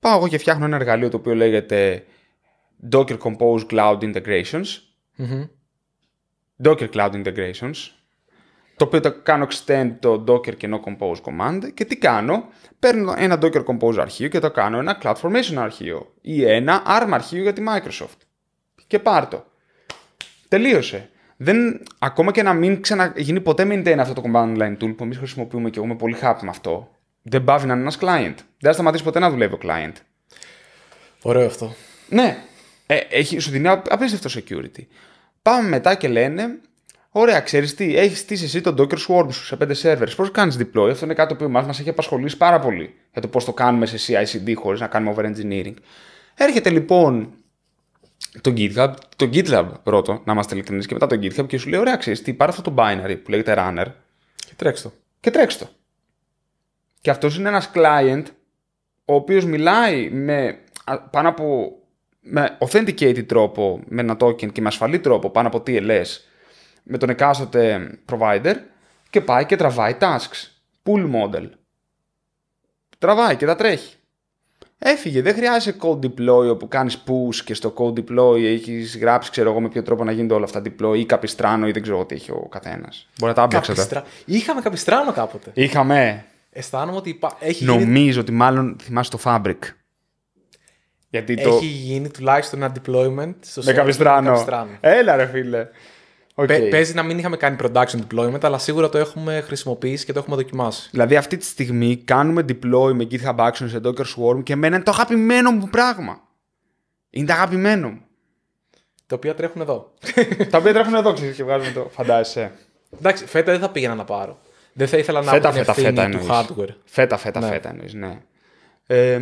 Πάω εγώ και φτιάχνω ένα εργαλείο το οποίο λέγεται Docker Compose Cloud Integrations. mm Docker Cloud Integrations το οποίο το κάνω extend το docker και no compose command και τι κάνω, παίρνω ένα docker compose αρχείο και το κάνω ένα cloud formation αρχείο ή ένα arm αρχείο για τη Microsoft και το. Τελείωσε. Δεν, ακόμα και να μην ξαναγίνει ποτέ maintain αυτό το command line tool που εμείς χρησιμοποιούμε και εγώ είμαι πολύ happy με αυτό, δεν πάβει να είναι ένας client. Δεν θα σταματήσει ποτέ να δουλεύει ο client. Ωραίο αυτό. Ναι. Ε, έχει, σου δίνει απίστευτο security. Πάμε μετά και λένε Ωραία, ξέρεις τι, έχεις στήσει εσύ τον Docker Swarm σου σε 5 servers. Πώς κάνεις deploy, αυτό είναι κάτι που μας έχει απασχολήσει πάρα πολύ για το πώς το κάνουμε σε CICD χωρίς να κάνουμε over engineering. Έρχεται λοιπόν το GitHub, το GitLab πρώτο, να είμαστε ειλικρινείς, και μετά το GitHub και σου λέει: Ωραία, ξέρεις τι, πάρε αυτό το binary που λέγεται runner και τρέξ το. Και τρέξ το. Και αυτός είναι ένας client ο οποίος μιλάει με, πάνω από, με authenticated τρόπο, με ένα token και με ασφαλή τρόπο πάνω από TLS με τον εκάστοτε provider και πάει και τραβάει tasks. Pull model. Τραβάει και τα τρέχει. Έφυγε, δεν χρειάζεται code deploy όπου κάνεις push και στο code deploy έχεις γράψει ξέρω εγώ με ποιο τρόπο να γίνονται όλα αυτά deploy ή καπιστράνο ή δεν ξέρω τι έχει ο καθένας. Μπορεί να τα άμπλεξετε. Καπιστρα... Είχαμε καπιστράνο κάποτε. Είχαμε. Αισθάνομαι ότι υπά... έχει Νομίζω ότι μάλλον θυμάσαι το Fabric. Γιατί έχει το... γίνει τουλάχιστον ένα deployment στο με Έλα ρε φίλε. Okay. Παίζει να μην είχαμε κάνει production deployment, αλλά σίγουρα το έχουμε χρησιμοποιήσει και το έχουμε δοκιμάσει. Δηλαδή, αυτή τη στιγμή κάνουμε deploy με GitHub Actions σε Docker Swarm και εμένα είναι το αγαπημένο μου πράγμα. Είναι το αγαπημένο μου. Τα οποία τρέχουν εδώ. (laughs) τα οποία τρέχουν εδώ, ξέρεις και βγάζουμε το. Φαντάζεσαι. Εντάξει, φέτα δεν θα πήγαινα να πάρω. Δεν θα ήθελα να φέτα, έχω φέτα, φέτα, του hardware. Φέτα, φέτα, ναι. φέτα εννοείς, ναι. Ε,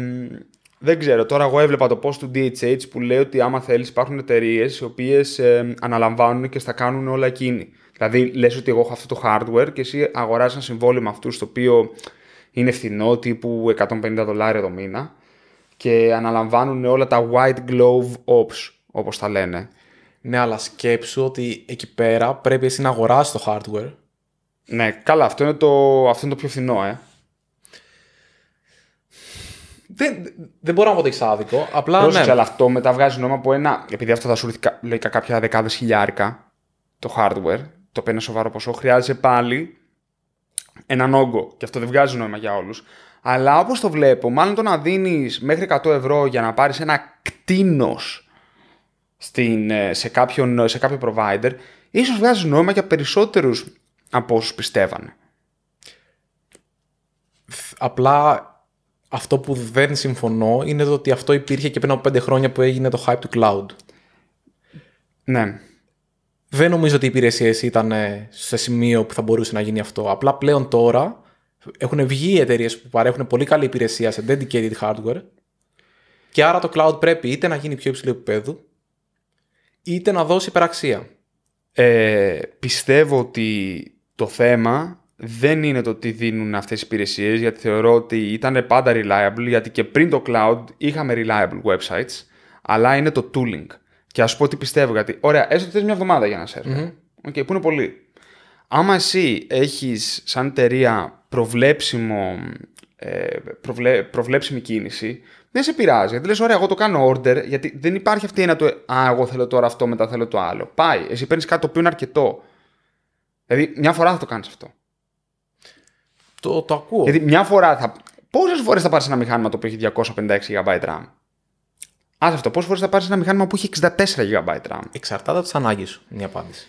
δεν ξέρω. Τώρα, εγώ έβλεπα το post του DHH που λέει ότι άμα θέλεις, υπάρχουν εταιρείες οι οποίες ε, αναλαμβάνουν και στα κάνουν όλα εκείνη. Δηλαδή, λες ότι εγώ έχω αυτό το hardware και εσύ αγοράζει ένα συμβόλαιο με αυτούς το οποίο είναι φθηνό, τύπου 150 δολάρια το μήνα και αναλαμβάνουν όλα τα white glove ops, όπως τα λένε. Ναι, αλλά σκέψου ότι εκεί πέρα πρέπει εσύ να αγοράσει το hardware. Ναι, καλά, αυτό είναι το, αυτό είναι το πιο φθηνό, ε. Δεν, δεν μπορώ να πω ότι έχεις άδικο. Απλά. Πρόσεξε, ναι. αλλά αυτό μετά βγάζει νόημα από ένα. Επειδή αυτό θα σου έρθει λογικά κάποια δεκάδες χιλιάρικα το hardware, το είναι σοβαρό ποσό, χρειάζεται πάλι έναν όγκο. Και αυτό δεν βγάζει νόημα για όλους. Αλλά όπως το βλέπω, μάλλον το να δίνεις μέχρι 100 ευρώ για να πάρεις ένα κτίνος ε, σε, σε κάποιο provider, ίσως βγάζει νόημα για περισσότερους από όσους πιστεύανε. Απλά αυτό που δεν συμφωνώ είναι ότι αυτό υπήρχε και πριν από πέντε χρόνια που έγινε το hype του cloud. Ναι. Δεν νομίζω ότι οι υπηρεσίες ήταν ε, σε σημείο που θα μπορούσε να γίνει αυτό. Απλά πλέον τώρα έχουν βγει εταιρείες που παρέχουν πολύ καλή υπηρεσία σε dedicated hardware. Και άρα το cloud πρέπει είτε να γίνει πιο υψηλό επίπεδο, είτε να δώσει υπεραξία. Ε, πιστεύω ότι το θέμα δεν είναι το τι δίνουν αυτές οι υπηρεσίες, γιατί θεωρώ ότι ήταν πάντα reliable, γιατί και πριν το cloud είχαμε reliable websites, αλλά είναι το tooling. Και ας πω τι πιστεύω, γιατί ωραία, έστω ότι μια εβδομάδα για να σε Mm-hmm. Okay, που είναι πολύ. Άμα εσύ έχεις σαν εταιρεία προβλέψιμο, ε, προβλέ, προβλέψιμη κίνηση, δεν σε πειράζει. Γιατί λες, ωραία, εγώ το κάνω order, γιατί δεν υπάρχει αυτή η ένα το «Α, εγώ θέλω τώρα αυτό, μετά θέλω το άλλο». Πάει. Εσύ παίρνεις κάτι το οποίο είναι αρκετό. Δηλαδή, μια φορά θα το κάνεις αυτό. Το, το ακούω. Γιατί μια φορά θα. Πόσες φορές θα πάρεις ένα μηχάνημα το οποίο έχει 256 GB RAM. Άσε αυτό. Πόσες φορές θα πάρεις ένα μηχάνημα που έχει 64 GB RAM. Εξαρτάται από τις ανάγκες σου. Μια απάντηση.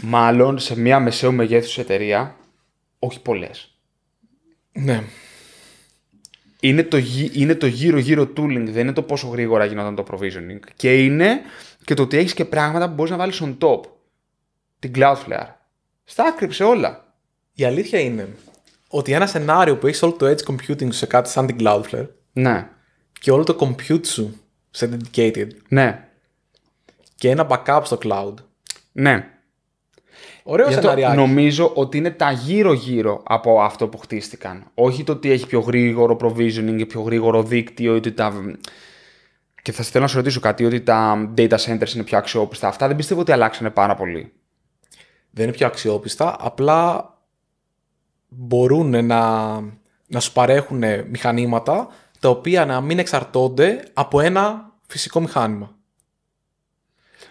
Μάλλον σε μια μεσαίου μεγέθους εταιρεία, όχι πολλές. Ναι. Είναι το, είναι το γύρω-γύρω tooling, δεν είναι το πόσο γρήγορα γινόταν το provisioning. Και είναι και το ότι έχεις και πράγματα που μπορείς να βάλεις on top. Την Cloudflare. Στα άκρυψε όλα. Η αλήθεια είναι ότι ένα σενάριο που έχεις όλο το edge computing σε κάτι σαν την Cloudflare. Ναι. Και όλο το compute σου σε dedicated. Ναι. Και ένα backup στο cloud. Ναι. Ωραίο σενάριο. Νομίζω ότι είναι τα γύρω-γύρω από αυτό που χτίστηκαν. Όχι το ότι έχει πιο γρήγορο provisioning και πιο γρήγορο δίκτυο. Ότι τα... Και θα θέλω να σου ρωτήσω κάτι, ότι τα data centers είναι πιο αξιόπιστα. Αυτά δεν πιστεύω ότι αλλάξανε πάρα πολύ. Δεν είναι πιο αξιόπιστα, απλά μπορούν να, να σου παρέχουν μηχανήματα τα οποία να μην εξαρτώνται από ένα φυσικό μηχάνημα.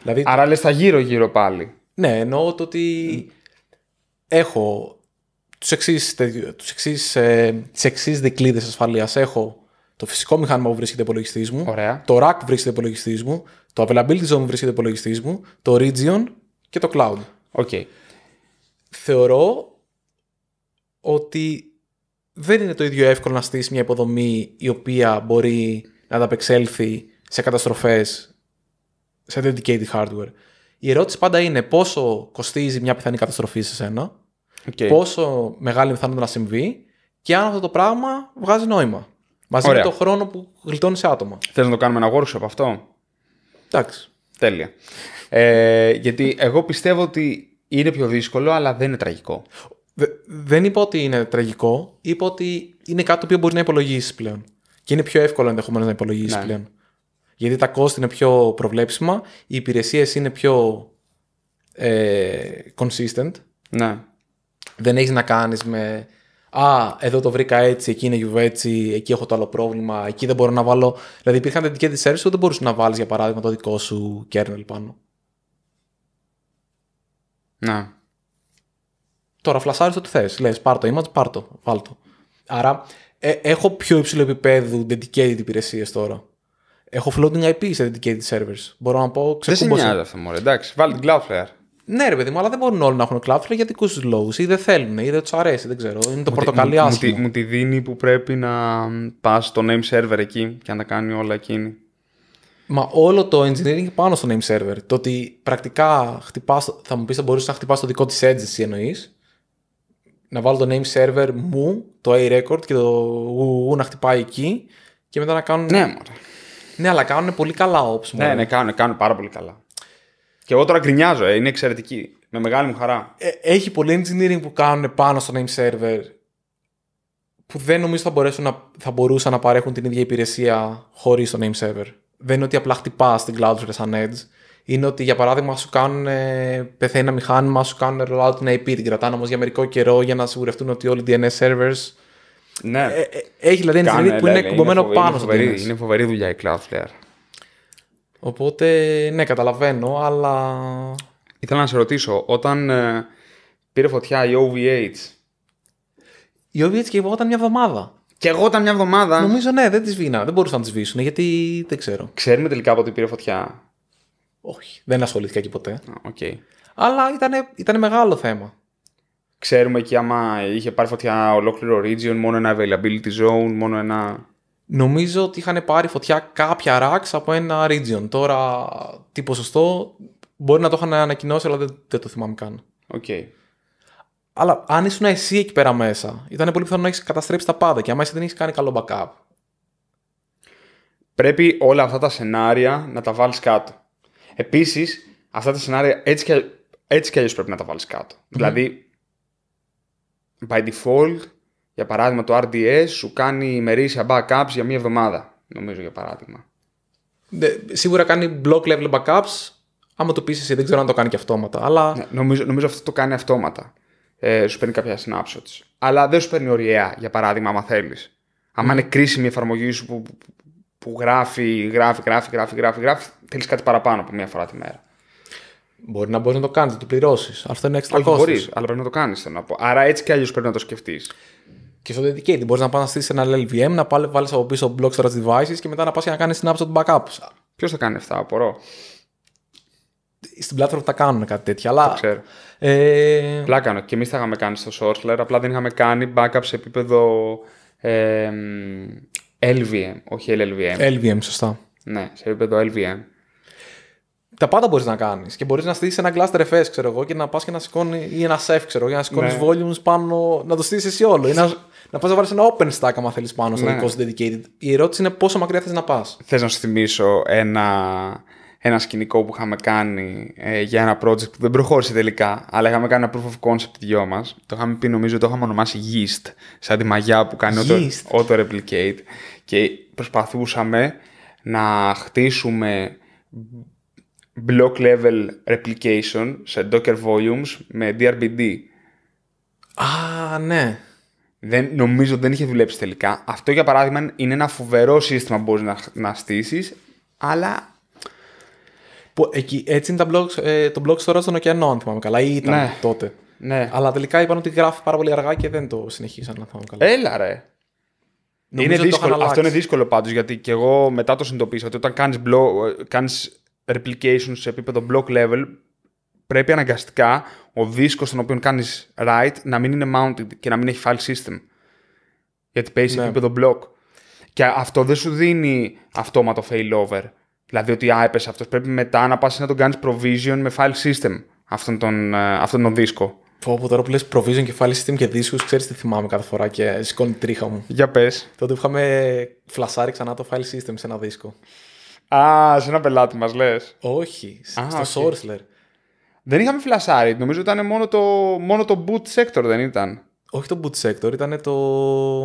Δηλαδή, Άρα λες τα γύρω-γύρω πάλι. Ναι, εννοώ το ότι έχω τους εξής, τους εξής, ε, τις εξής δικλείδες ασφαλείας. Έχω το φυσικό μηχάνημα που βρίσκεται υπολογιστής μου, το rack βρίσκεται υπολογιστής μου, το availability zone που βρίσκεται υπολογιστής μου, το region και το cloud. Okay. Θεωρώ ότι δεν είναι το ίδιο εύκολο να στήσει μια υποδομή η οποία μπορεί να ανταπεξέλθει σε καταστροφές σε dedicated hardware. Η ερώτηση πάντα είναι πόσο κοστίζει μια πιθανή καταστροφή σε σένα, okay. πόσο μεγάλη πιθανότητα να συμβεί και αν αυτό το πράγμα βγάζει νόημα. Μαζί Ωραία. με τον χρόνο που γλιτώνει σε άτομα. Θες να το κάνουμε ένα workshop αυτό. Εντάξει. Τέλεια. Ε, γιατί εγώ πιστεύω ότι είναι πιο δύσκολο, αλλά δεν είναι τραγικό. Δεν είπα ότι είναι τραγικό. Είπα ότι είναι κάτι το οποίο μπορεί να υπολογίσεις πλέον. Και είναι πιο εύκολο ενδεχομένως να υπολογίσεις ναι. πλέον. Γιατί τα κόστη είναι πιο προβλέψιμα, οι υπηρεσίες είναι πιο ε, consistent. Ναι. Δεν έχεις να κάνεις με. Α, εδώ το βρήκα έτσι, εκεί είναι γιουβ έτσι, εκεί έχω το άλλο πρόβλημα, εκεί δεν μπορώ να βάλω. Δηλαδή υπήρχαν dedicated services που δεν μπορούσες να βάλεις για παράδειγμα το δικό σου kernel πάνω. Ναι. Τώρα φλασάρεις ό,τι θες. Λες, πάρ το image, πάρ το, βάλ το. Άρα ε, έχω πιο υψηλό επίπεδο dedicated υπηρεσίες τώρα. Έχω floating IP σε dedicated servers. Μπορώ να πω ξεκούμπωση. Δεν σε αυτό, μόνο. Εντάξει, βάλει την Cloudflare. Ναι, ρε παιδί μου, αλλά δεν μπορούν όλοι να έχουν Cloudflare για δικούς τους λόγους. Ή δεν θέλουν, ή δεν τους αρέσει, δεν ξέρω. Είναι το μου, πορτοκαλί μου, άσχημο. Μου, μου, τη δίνει που πρέπει να πας στο name server εκεί και να τα κάνει όλα εκείνη. Μα όλο το engineering πάνω στο name server. Το ότι πρακτικά Θα μου πεις, θα μπορούσες να χτυπάς το δικό της εσύ εννοείς να βάλω το name server μου, το A-Record και το ου, να χτυπάει εκεί και μετά να κάνουν... Ναι, μωρέ. Ναι, αλλά κάνουν πολύ καλά ops. Ναι, ναι, κάνουν, κάνουν πάρα πολύ καλά. Και εγώ τώρα γκρινιάζω, ε, είναι εξαιρετική. Με μεγάλη μου χαρά. Ε, έχει πολύ engineering που κάνουν πάνω στο name server που δεν νομίζω θα, να, θα μπορούσαν να παρέχουν την ίδια υπηρεσία χωρίς το name server. Δεν είναι ότι απλά χτυπάς την Cloudflare σαν edge είναι ότι για παράδειγμα σου κάνουν, ε, πεθαίνει ένα μηχάνημα, σου κάνουν rollout την ναι, IP, την κρατάνε όμως για μερικό καιρό για να σιγουρευτούν ότι όλοι οι DNS servers. Ναι. Ε, ε, έχει δηλαδή ένα που λέει, είναι κουμπωμένο πάνω στο DNS. Είναι φοβερή δουλειά η Cloudflare. Οπότε, ναι, καταλαβαίνω, αλλά... Ήθελα να σε ρωτήσω, όταν ε, πήρε φωτιά η OVH... Η OVH και εγώ ήταν μια εβδομάδα. Και εγώ ήταν μια εβδομάδα. Νομίζω ναι, δεν τη σβήνα. Δεν μπορούσαν να τη σβήσουν γιατί δεν ξέρω. Ξέρουμε τελικά από ότι πήρε φωτιά. Όχι, δεν ασχολήθηκα εκεί ποτέ. Okay. Αλλά ήταν, ήταν μεγάλο θέμα. Ξέρουμε και άμα είχε πάρει φωτιά ολόκληρο region, μόνο ένα availability zone, μόνο ένα. Νομίζω ότι είχαν πάρει φωτιά κάποια racks από ένα region. Τώρα τι ποσοστό μπορεί να το είχαν ανακοινώσει, αλλά δεν, δεν το θυμάμαι καν. Okay. Αλλά αν ήσουν εσύ εκεί πέρα μέσα, ήταν πολύ πιθανό να έχεις καταστρέψει τα πάντα και άμα είσαι δεν έχεις κάνει καλό backup. Πρέπει όλα αυτά τα σενάρια να τα βάλεις κάτω. Επίσης, αυτά τα σενάρια έτσι κι, έτσι αλλιώς πρέπει να τα βάλεις ναι. Δηλαδή, by default, για παράδειγμα, το RDS σου κάνει ημερήσια backups για μία εβδομάδα, νομίζω για παράδειγμα. σίγουρα κάνει block level backups. Άμα το πεις εσύ, δεν ξέρω αν το κάνει και αυτόματα. Αλλά... Ναι, νομίζω, νομίζω αυτό το κάνει αυτόματα. Ε, σου παίρνει κάποια snapshots. Αλλά δεν σου παίρνει ωριαία, για παράδειγμα, άμα θέλεις. Mm. Άμα ναι. είναι κρίσιμη η εφαρμογή σου που, που, που γράφει, γράφει, γράφει, γράφει, γράφει, θέλει κάτι παραπάνω από μία φορά τη μέρα. Μπορεί να μπορείς να το κάνεις, να το πληρώσεις. Αυτό είναι έξτρα κόστο. Μπορείς, αλλά πρέπει να το κάνεις. Άρα έτσι κι αλλιώς πρέπει να το σκεφτείς. Και στο dedicated μπορείς να πας να στείλει ένα LLVM, να βάλεις από πίσω blocks storage devices και μετά να πας και να κάνεις την του backup. Ποιος θα κάνει αυτά, απορώ. Στην platform τα κάνουν κάτι τέτοια, αλλά. Το ξέρω. Ε... Πλάκα Και εμείς θα είχαμε κάνει στο Sorcerer, απλά δεν είχαμε κάνει backup σε επίπεδο ε, LVM, όχι LLVM. LVM, σωστά. Ναι, σε επίπεδο LVM τα πάντα μπορείς να κάνεις. Και μπορείς να στήσεις ένα cluster FS, ξέρω εγώ, και να πας και να σηκώνει. ή ένα chef, ξέρω για να σηκώνεις ναι. volumes πάνω. να το στήσεις εσύ όλο. Ή να, να πας να βάλεις ένα open stack, άμα θέλεις πάνω στο ναι. dedicated. Η ερώτηση είναι πόσο μακριά θες να πας. Θες να σου θυμίσω ένα, ένα σκηνικό που είχαμε κάνει ε, για ένα project που δεν προχώρησε τελικά, αλλά είχαμε κάνει ένα proof of concept δυο μας. Το είχαμε πει, νομίζω, το είχαμε ονομάσει Yeast, σαν τη μαγιά που κάνει auto, auto replicate. Και προσπαθούσαμε να χτίσουμε block level replication σε Docker volumes με DRBD. Α, ναι. Δεν, νομίζω δεν είχε δουλέψει τελικά. Αυτό για παράδειγμα είναι ένα φοβερό σύστημα που μπορείς να, να στήσεις, αλλά. Που, έτσι είναι τα ε, το blog τώρα στον ωκεανό, αν θυμάμαι καλά, ή ήταν ναι. τότε. Ναι. Αλλά τελικά είπαν ότι γράφει πάρα πολύ αργά και δεν το συνεχίσαν, να θυμάμαι καλά. Έλα ρε. είναι δύσκολο, αυτό είναι δύσκολο πάντως γιατί και εγώ μετά το συνειδητοποίησα ότι όταν κάνεις replication σε επίπεδο block level, πρέπει αναγκαστικά ο δίσκος στον οποίο κάνεις write να μην είναι mounted και να μην έχει file system. Γιατί παίζει ναι. επίπεδο block. Και αυτό δεν σου δίνει αυτόματο failover. Δηλαδή ότι α, έπεσε αυτός. Πρέπει μετά να πας να τον κάνεις provision με file system αυτόν τον, ε, αυτόν τον δίσκο. Φόβο τώρα που λες provision και file system και δίσκους, ξέρεις τι θυμάμαι κάθε φορά και σηκώνει τρίχα μου. Για πες. Τότε είχαμε φλασάρει ξανά το file system σε ένα δίσκο. Α, σε ένα πελάτη μας λες. Όχι, Α, στο okay. Δεν είχαμε φλασάρι. Νομίζω ήταν μόνο το, μόνο το boot sector, δεν ήταν. Όχι το boot sector, ήταν το,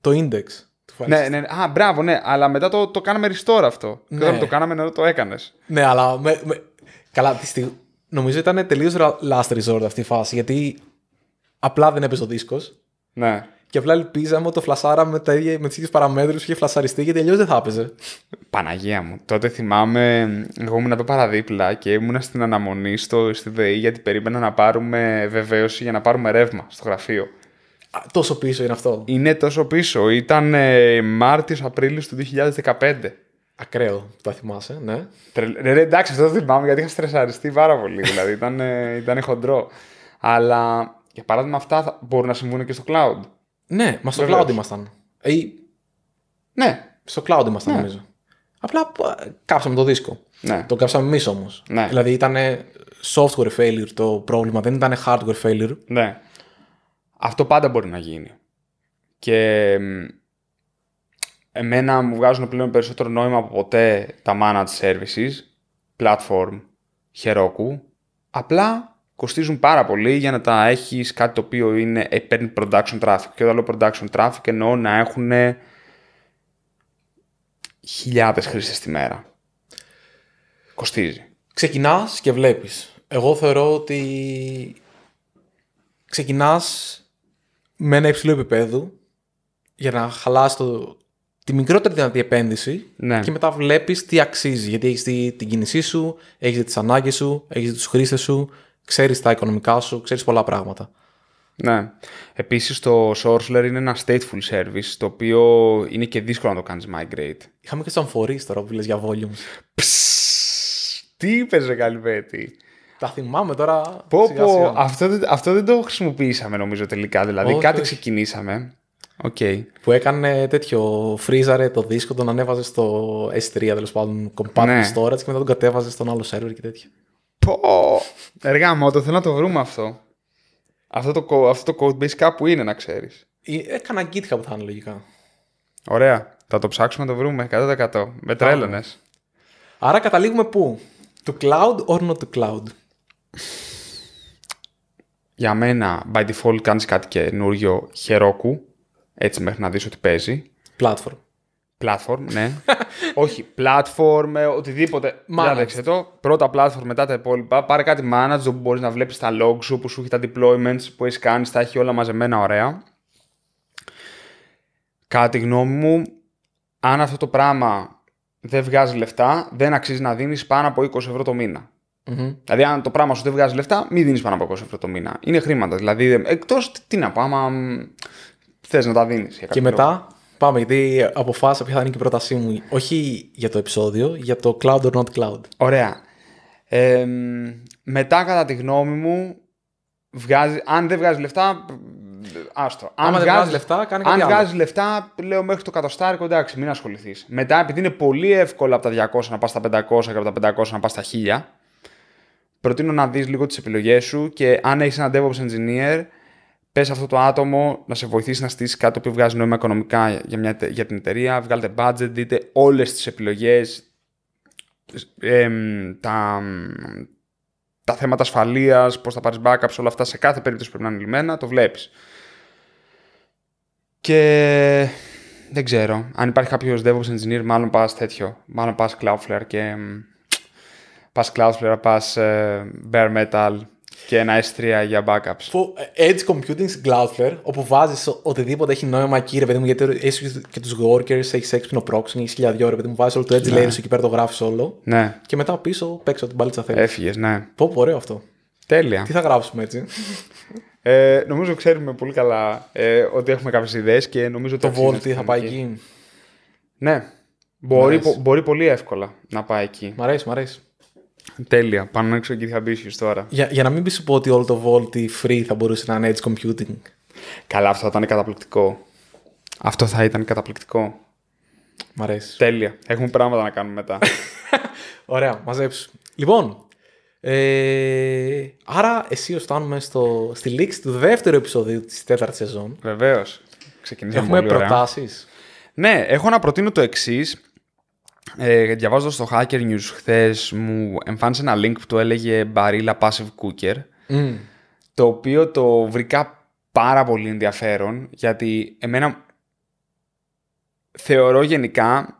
το index. Του ναι, ναι, ναι, α, μπράβο, ναι, αλλά μετά το, το κάναμε restore αυτό. Ναι. Και το κάναμε, ενώ το έκανες. Ναι, αλλά. Με, Καλά, τη Νομίζω ήταν τελείως last resort αυτή η φάση. Γιατί απλά δεν έπαιζε ο δίσκος. Ναι. Και απλά ελπίζαμε ότι το φλασάραμε με τις ίδιες παραμέτρους είχε φλασαριστεί, γιατί αλλιώς δεν θα έπαιζε. Παναγία μου. Τότε θυμάμαι, εγώ ήμουν εδώ παραδίπλα και ήμουν στην αναμονή στο, στη ΔΕΗ, γιατί περίμενα να πάρουμε βεβαίωση για να πάρουμε ρεύμα στο γραφείο. Α, τόσο πίσω είναι αυτό. Είναι τόσο πίσω. Ήταν ε, Μάρτιο-Απρίλιο του 2015. Ακραίο, το θυμάσαι, ναι. εντάξει, αυτό το θυμάμαι γιατί είχα στρεσαριστεί πάρα πολύ. Δηλαδή ήταν, ε, ήταν χοντρό. Αλλά για παράδειγμα, αυτά θα μπορούν να συμβούν και στο cloud. Ναι, μα ε, ναι. στο cloud ήμασταν. ναι. Στο cloud ήμασταν νομίζω. Απλά κάψαμε το δίσκο. Ναι. Το κάψαμε εμείς όμως. Ναι. Δηλαδή ήταν software failure το πρόβλημα, δεν ήταν hardware failure. Ναι. Αυτό πάντα μπορεί να γίνει. Και εμένα μου βγάζουν πλέον περισσότερο νόημα από ποτέ τα managed services, platform, χερόκου. Απλά κοστίζουν πάρα πολύ για να τα έχεις κάτι το οποίο είναι, ε, παίρνει production traffic. Και όταν λέω production traffic εννοώ να έχουν χιλιάδες χρήστες τη μέρα. Κοστίζει. Ξεκινάς και βλέπεις. Εγώ θεωρώ ότι ξεκινάς με ένα υψηλό επίπεδο για να χαλάσει το, τη μικρότερη δυνατή επένδυση ναι. και μετά βλέπεις τι αξίζει. Γιατί έχεις την κίνησή σου, έχεις τις ανάγκες σου, έχεις τους χρήστες σου, ξέρεις τα οικονομικά σου, ξέρεις πολλά πράγματα. Ναι. Επίσης το Sourceler είναι ένα stateful service το οποίο είναι και δύσκολο να το κάνεις migrate. Είχαμε και σαν φορείς τώρα που λες για volumes. Ψσσ, τι είπε, Ρε Τα θυμάμαι τώρα. Πω, Αυτό, δεν το χρησιμοποιήσαμε νομίζω τελικά. Δηλαδή όχι, κάτι όχι. ξεκινήσαμε. Okay. Που έκανε τέτοιο. Φρίζαρε το δίσκο, τον ανέβαζε στο S3 τέλο πάντων. Compact ναι. storage και μετά τον κατέβαζε στον άλλο server και τέτοιο. Πω, εργά μου, το θέλω να το βρούμε αυτό. Αυτό το, αυτό το code base κάπου είναι, να ξέρεις. Ε, έκανα GitHub από θα είναι λογικά. Ωραία. Θα το ψάξουμε να το βρούμε 100%. Με τρέλανε. Άρα καταλήγουμε πού. To cloud or not to cloud. Για μένα, by default, κάνεις κάτι καινούριο χερόκου, έτσι μέχρι να δεις ότι παίζει. Platform. Platform, ναι. (laughs) Όχι, platform, ε, οτιδήποτε. Μάλιστα. το. Πρώτα platform, μετά τα υπόλοιπα. Πάρε κάτι manager που μπορείς να βλέπεις τα logs σου, που σου έχει τα deployments που έχεις κάνει, τα έχει όλα μαζεμένα ωραία. Κατά τη γνώμη μου, αν αυτό το πράγμα δεν βγάζει λεφτά, δεν αξίζει να δίνεις πάνω από 20 ευρώ το μήνα. Δηλαδή, αν το πράγμα σου δεν βγάζει λεφτά, μην δίνεις πάνω από 20 ευρώ το μήνα. Είναι χρήματα. Δηλαδή, εκτός τι να πω, άμα θες να τα δίνεις. Και μετά, Πάμε, γιατί αποφάσισα ποια θα είναι και η πρότασή μου. Όχι για το επεισόδιο, για το cloud or not cloud. Ωραία. Ε, μετά, κατά τη γνώμη μου, βγάζει, αν δεν βγάζει λεφτά, άστο. Αν Άμα βγάζει, λεφτά, κάνει Αν βγάζει λεφτά, λέω μέχρι το κατοστάρικο, εντάξει, μην ασχοληθείς. Μετά, επειδή είναι πολύ εύκολο από τα 200 να πας στα 500 και από τα 500 να πας στα 1000, προτείνω να δεις λίγο τις επιλογές σου και αν έχεις ένα DevOps engineer, πες αυτό το άτομο να σε βοηθήσει να στήσεις κάτι που βγάζει νόημα οικονομικά για, μια, για την εταιρεία. Βγάλετε budget, δείτε όλες τις επιλογές, τα, τα θέματα ασφαλείας, πώς θα πάρεις backups, όλα αυτά σε κάθε περίπτωση πρέπει να είναι λυμένα, το βλέπεις. Και δεν ξέρω. Αν υπάρχει κάποιος DevOps engineer, μάλλον πας τέτοιο. Μάλλον πας Cloudflare και. Πας Cloudflare, πας ε, Bare Metal, και ένα S3 για backups. Ε, edge computing στην Cloudflare, όπου βάζεις οτιδήποτε έχει νόημα εκεί, ρε παιδί μου, γιατί έχεις και τους workers, έχεις έξυπνο proxy, έχεις χιλιαδιό, ρε παιδί μου, βάζεις όλο το edge ναι. layers εκεί πέρα, το γράφεις όλο. Ναι. Και μετά πίσω παίξω την παλίτσα θέση. Έφυγες, ναι. Πω, ωραίο αυτό. Τέλεια. Τι θα γράψουμε έτσι. Ε, νομίζω ξέρουμε πολύ καλά ε, ότι έχουμε κάποιες ιδέες και νομίζω το Vault θα πάει εκεί. Ναι. Μπορεί, μπορεί πολύ εύκολα να πάει εκεί. Μ' αρέσει, μ' αρέσει. Τέλεια. Πάνω να θα μπεις τώρα. Για, για να μην πεις ότι όλο το Volt free θα μπορούσε να είναι edge computing. Καλά, αυτό θα ήταν καταπληκτικό. Αυτό θα ήταν καταπληκτικό. Μ' αρέσει. Τέλεια. Έχουμε πράγματα να κάνουμε μετά. (laughs) Ωραία, μαζέψου. Λοιπόν, ε, άρα εσύ φτάνουμε στο, στη λήξη του δεύτερου επεισοδίου της τέταρτης σεζόν. Βεβαίως. Ξεκινήσαμε Έχουμε προτάσεις Ναι, έχω να προτείνω το εξής ε, διαβάζοντας το Hacker News χθες μου εμφάνισε ένα link που το έλεγε Barilla Passive Cooker το οποίο το βρήκα πάρα πολύ ενδιαφέρον γιατί εμένα θεωρώ γενικά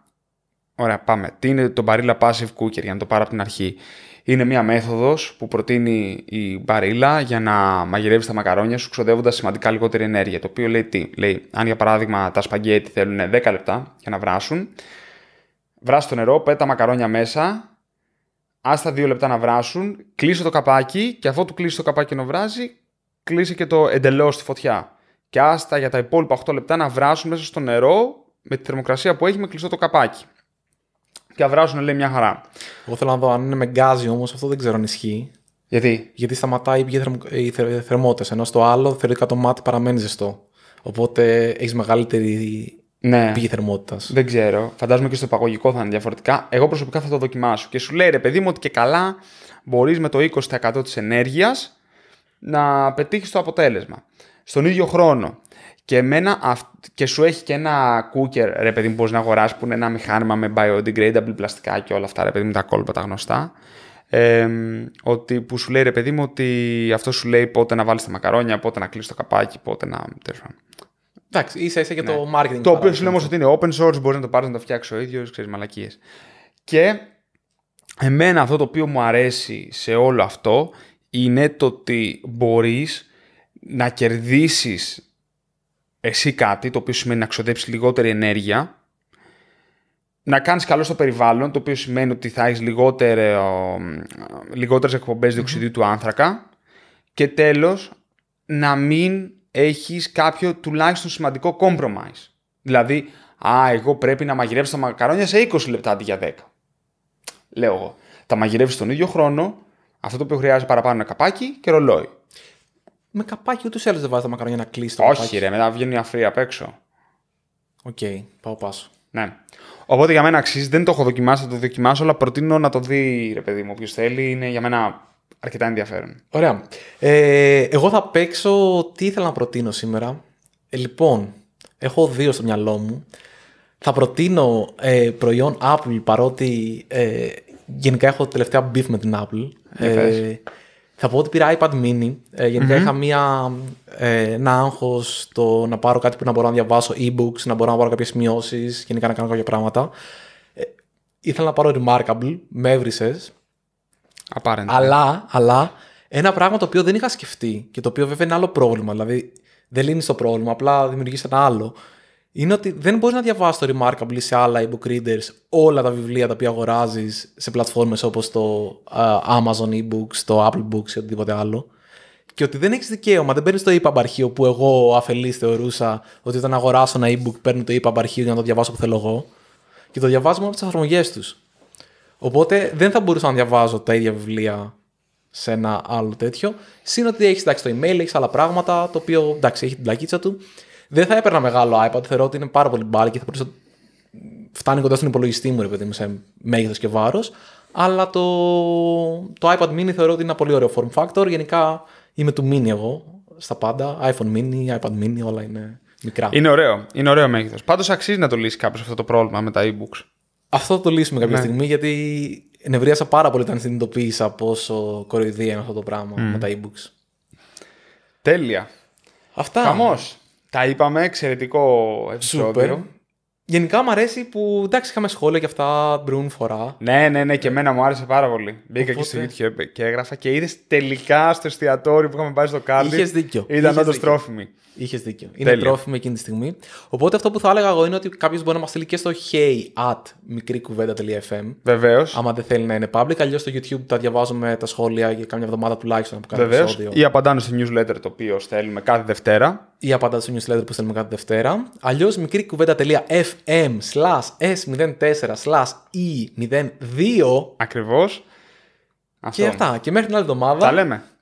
Ωραία, πάμε. Τι είναι το Barilla Passive Cooker, για να το πάρω από την αρχή. Είναι μια μέθοδος που προτείνει η Barilla για να μαγειρεύεις τα μακαρόνια σου ξοδεύοντας σημαντικά λιγότερη ενέργεια. Το οποίο λέει τι, λέει αν για παράδειγμα τα σπαγκέτι θέλουν 10 λεπτά για να βράσουν, βράσει το νερό, πέτα μακαρόνια μέσα, άστα δύο λεπτά να βράσουν, κλείσε το καπάκι και αφού του κλείσει το καπάκι να βράζει, κλείσε και το εντελώς στη φωτιά. Και άστα για τα υπόλοιπα 8 λεπτά να βράσουν μέσα στο νερό με τη θερμοκρασία που έχει με κλειστό το καπάκι. Και βράσουν, λέει, μια χαρά. Εγώ θέλω να δω αν είναι με γκάζι όμως, αυτό δεν ξέρω αν ισχύει. Γιατί? Γιατί σταματάει ή θερμότητε, ενώ στο άλλο θεωρητικά το μάτι παραμένει ζεστό. Οπότε έχεις μεγαλύτερη ναι. πηγή θερμότητας. Δεν ξέρω. Φαντάζομαι και στο παγωγικό θα είναι διαφορετικά. Εγώ προσωπικά θα το δοκιμάσω. Και σου λέει ρε παιδί μου ότι και καλά μπορείς με το 20% της ενέργειας να πετύχεις το αποτέλεσμα. Στον ίδιο χρόνο. Και, εμένα, και σου έχει και ένα κούκερ ρε παιδί μου, μπορείς να αγοράσεις που είναι ένα μηχάνημα με biodegradable πλαστικά και όλα αυτά, ρε παιδί μου, τα κόλπα τα γνωστά. Ε, ότι, που σου λέει ρε παιδί μου ότι αυτό σου λέει πότε να βάλεις τα μακαρόνια, πότε να κλείσει το καπάκι, πότε να. Εντάξει, ίσα ίσα για το ναι. marketing. Το οποίο σου λέμε ότι είναι open source, μπορεί να το πάρεις να το φτιάξεις ο ίδιος, ξέρεις μαλακίες. Και εμένα αυτό το οποίο μου αρέσει σε όλο αυτό είναι το ότι μπορείς να κερδίσεις εσύ κάτι, το οποίο σημαίνει να ξοδέψεις λιγότερη ενέργεια, να κάνεις καλό στο περιβάλλον, το οποίο σημαίνει ότι θα έχεις λιγότερες εκπομπές του άνθρακα. Και τέλος, να μην έχεις κάποιο τουλάχιστον σημαντικό compromise. Δηλαδή, α, εγώ πρέπει να μαγειρεύσω τα μακαρόνια σε 20 λεπτά αντί για 10. Λέω εγώ. Τα μαγειρεύεις τον ίδιο χρόνο, αυτό το οποίο χρειάζεται παραπάνω είναι καπάκι και ρολόι. Με καπάκι ούτως ή άλλως δεν βάζεις τα μακαρόνια να κλείσει το Όχι, ρε, μετά βγαίνει η αφρία απ' έξω. Οκ, okay, πάω πάσο. Ναι. Οπότε για μένα αξίζει, δεν το έχω δοκιμάσει, θα το δοκιμάσω, αλλά προτείνω να το δει, ρε παιδί μου, όποιος θέλει. Είναι για μένα αρκετά ενδιαφέρον. Ωραία. Ε, εγώ θα παίξω τι ήθελα να προτείνω σήμερα. Ε, λοιπόν, έχω δύο στο μυαλό μου. Θα προτείνω ε, προϊόν Apple παρότι ε, γενικά έχω τελευταία μπιφ με την Apple. θα πω ότι πήρα iPad mini. γενικα mm-hmm. είχα μία, ένα άγχος στο να πάρω κάτι που να μπορώ να διαβάσω e-books, να μπορώ να πάρω κάποιες μειώσει γενικά να κάνω κάποια πράγματα. ήθελα να πάρω Remarkable, με έβρισες. Ναι. Αλλά, αλλά ένα πράγμα το οποίο δεν είχα σκεφτεί και το οποίο βέβαια είναι άλλο πρόβλημα. Δηλαδή δεν λύνεις το πρόβλημα, απλά δημιουργείς ένα άλλο. Είναι ότι δεν μπορείς να διαβάσεις το Remarkable σε άλλα ebook readers όλα τα βιβλία τα οποία αγοράζεις σε πλατφόρμες όπως το uh, Amazon books το Apple Books ή οτιδήποτε άλλο. Και ότι δεν έχεις δικαίωμα, δεν παίρνεις το EPUB αρχείο που εγώ αφελής θεωρούσα ότι όταν αγοράσω ένα ένα e-book παίρνω το EPUB αρχείο για να το διαβάσω που θέλω εγώ. Και το διαβάζω μόνο από τις εφαρμογές τους. Οπότε δεν θα μπορούσα να διαβάζω τα ίδια βιβλία σε ένα άλλο τέτοιο. Συν ότι έχεις το email, έχεις άλλα πράγματα, το οποίο εντάξει, έχει την πλακίτσα του. Δεν θα έπαιρνα μεγάλο iPad, θεωρώ ότι είναι πάρα πολύ και Θα μπορούσα φτάνει κοντά στον υπολογιστή μου, ρε παιδί μου, σε μέγεθος και βάρος. Αλλά το, το iPad mini θεωρώ ότι είναι ένα πολύ ωραίο form factor. Γενικά είμαι του mini εγώ στα πάντα. iPhone mini, iPad mini, όλα είναι μικρά. Είναι ωραίο, είναι ωραίο μέγεθος. Πάντως αξίζει να το λύσεις κάποιο αυτό το πρόβλημα με τα e-books. Αυτό θα το λύσουμε κάποια ναι. στιγμή γιατί ενευρίασα πάρα πολύ όταν συνειδητοποίησα πόσο κοροϊδία είναι αυτό το πράγμα με τα e-books. Τέλεια. Αυτά. Καμως. Τα είπαμε, εξαιρετικό επεισόδιο. Γενικά μου αρέσει που εντάξει είχαμε σχόλια και αυτά μπρουν φορά. Ναι, ναι, ναι, και εμένα μου άρεσε πάρα πολύ. Μπήκα και στο YouTube και έγραφα και είδες τελικά στο εστιατόριο που είχαμε πάει στο κάλι. Είχες δίκιο. Ήταν όντω τρόφιμη. Είχες δίκιο. Είναι Τέλεια. τρόφιμη εκείνη τη στιγμή. Οπότε αυτό που θα έλεγα εγώ είναι ότι κάποιος μπορεί να μας στείλει και στο hey at μικρήκουβέντα.fm. Βεβαίως. Άμα δεν θέλει να είναι public, αλλιώς στο YouTube τα διαβάζουμε τα σχόλια για κάμια εβδομάδα τουλάχιστον που κάθε Βεβαίως. επεισόδιο. Ή απαντάνε στο newsletter το οποίο στέλνουμε κάθε Δευτέρα. Ή απαντάνε στο newsletter που στέλνουμε κάθε Δευτέρα. Αλλιώς μικρήκουβέντα.fm FM slash S04 slash E02. Ακριβώ. Και αυτά. Και μέχρι την άλλη εβδομάδα. Τα λέμε.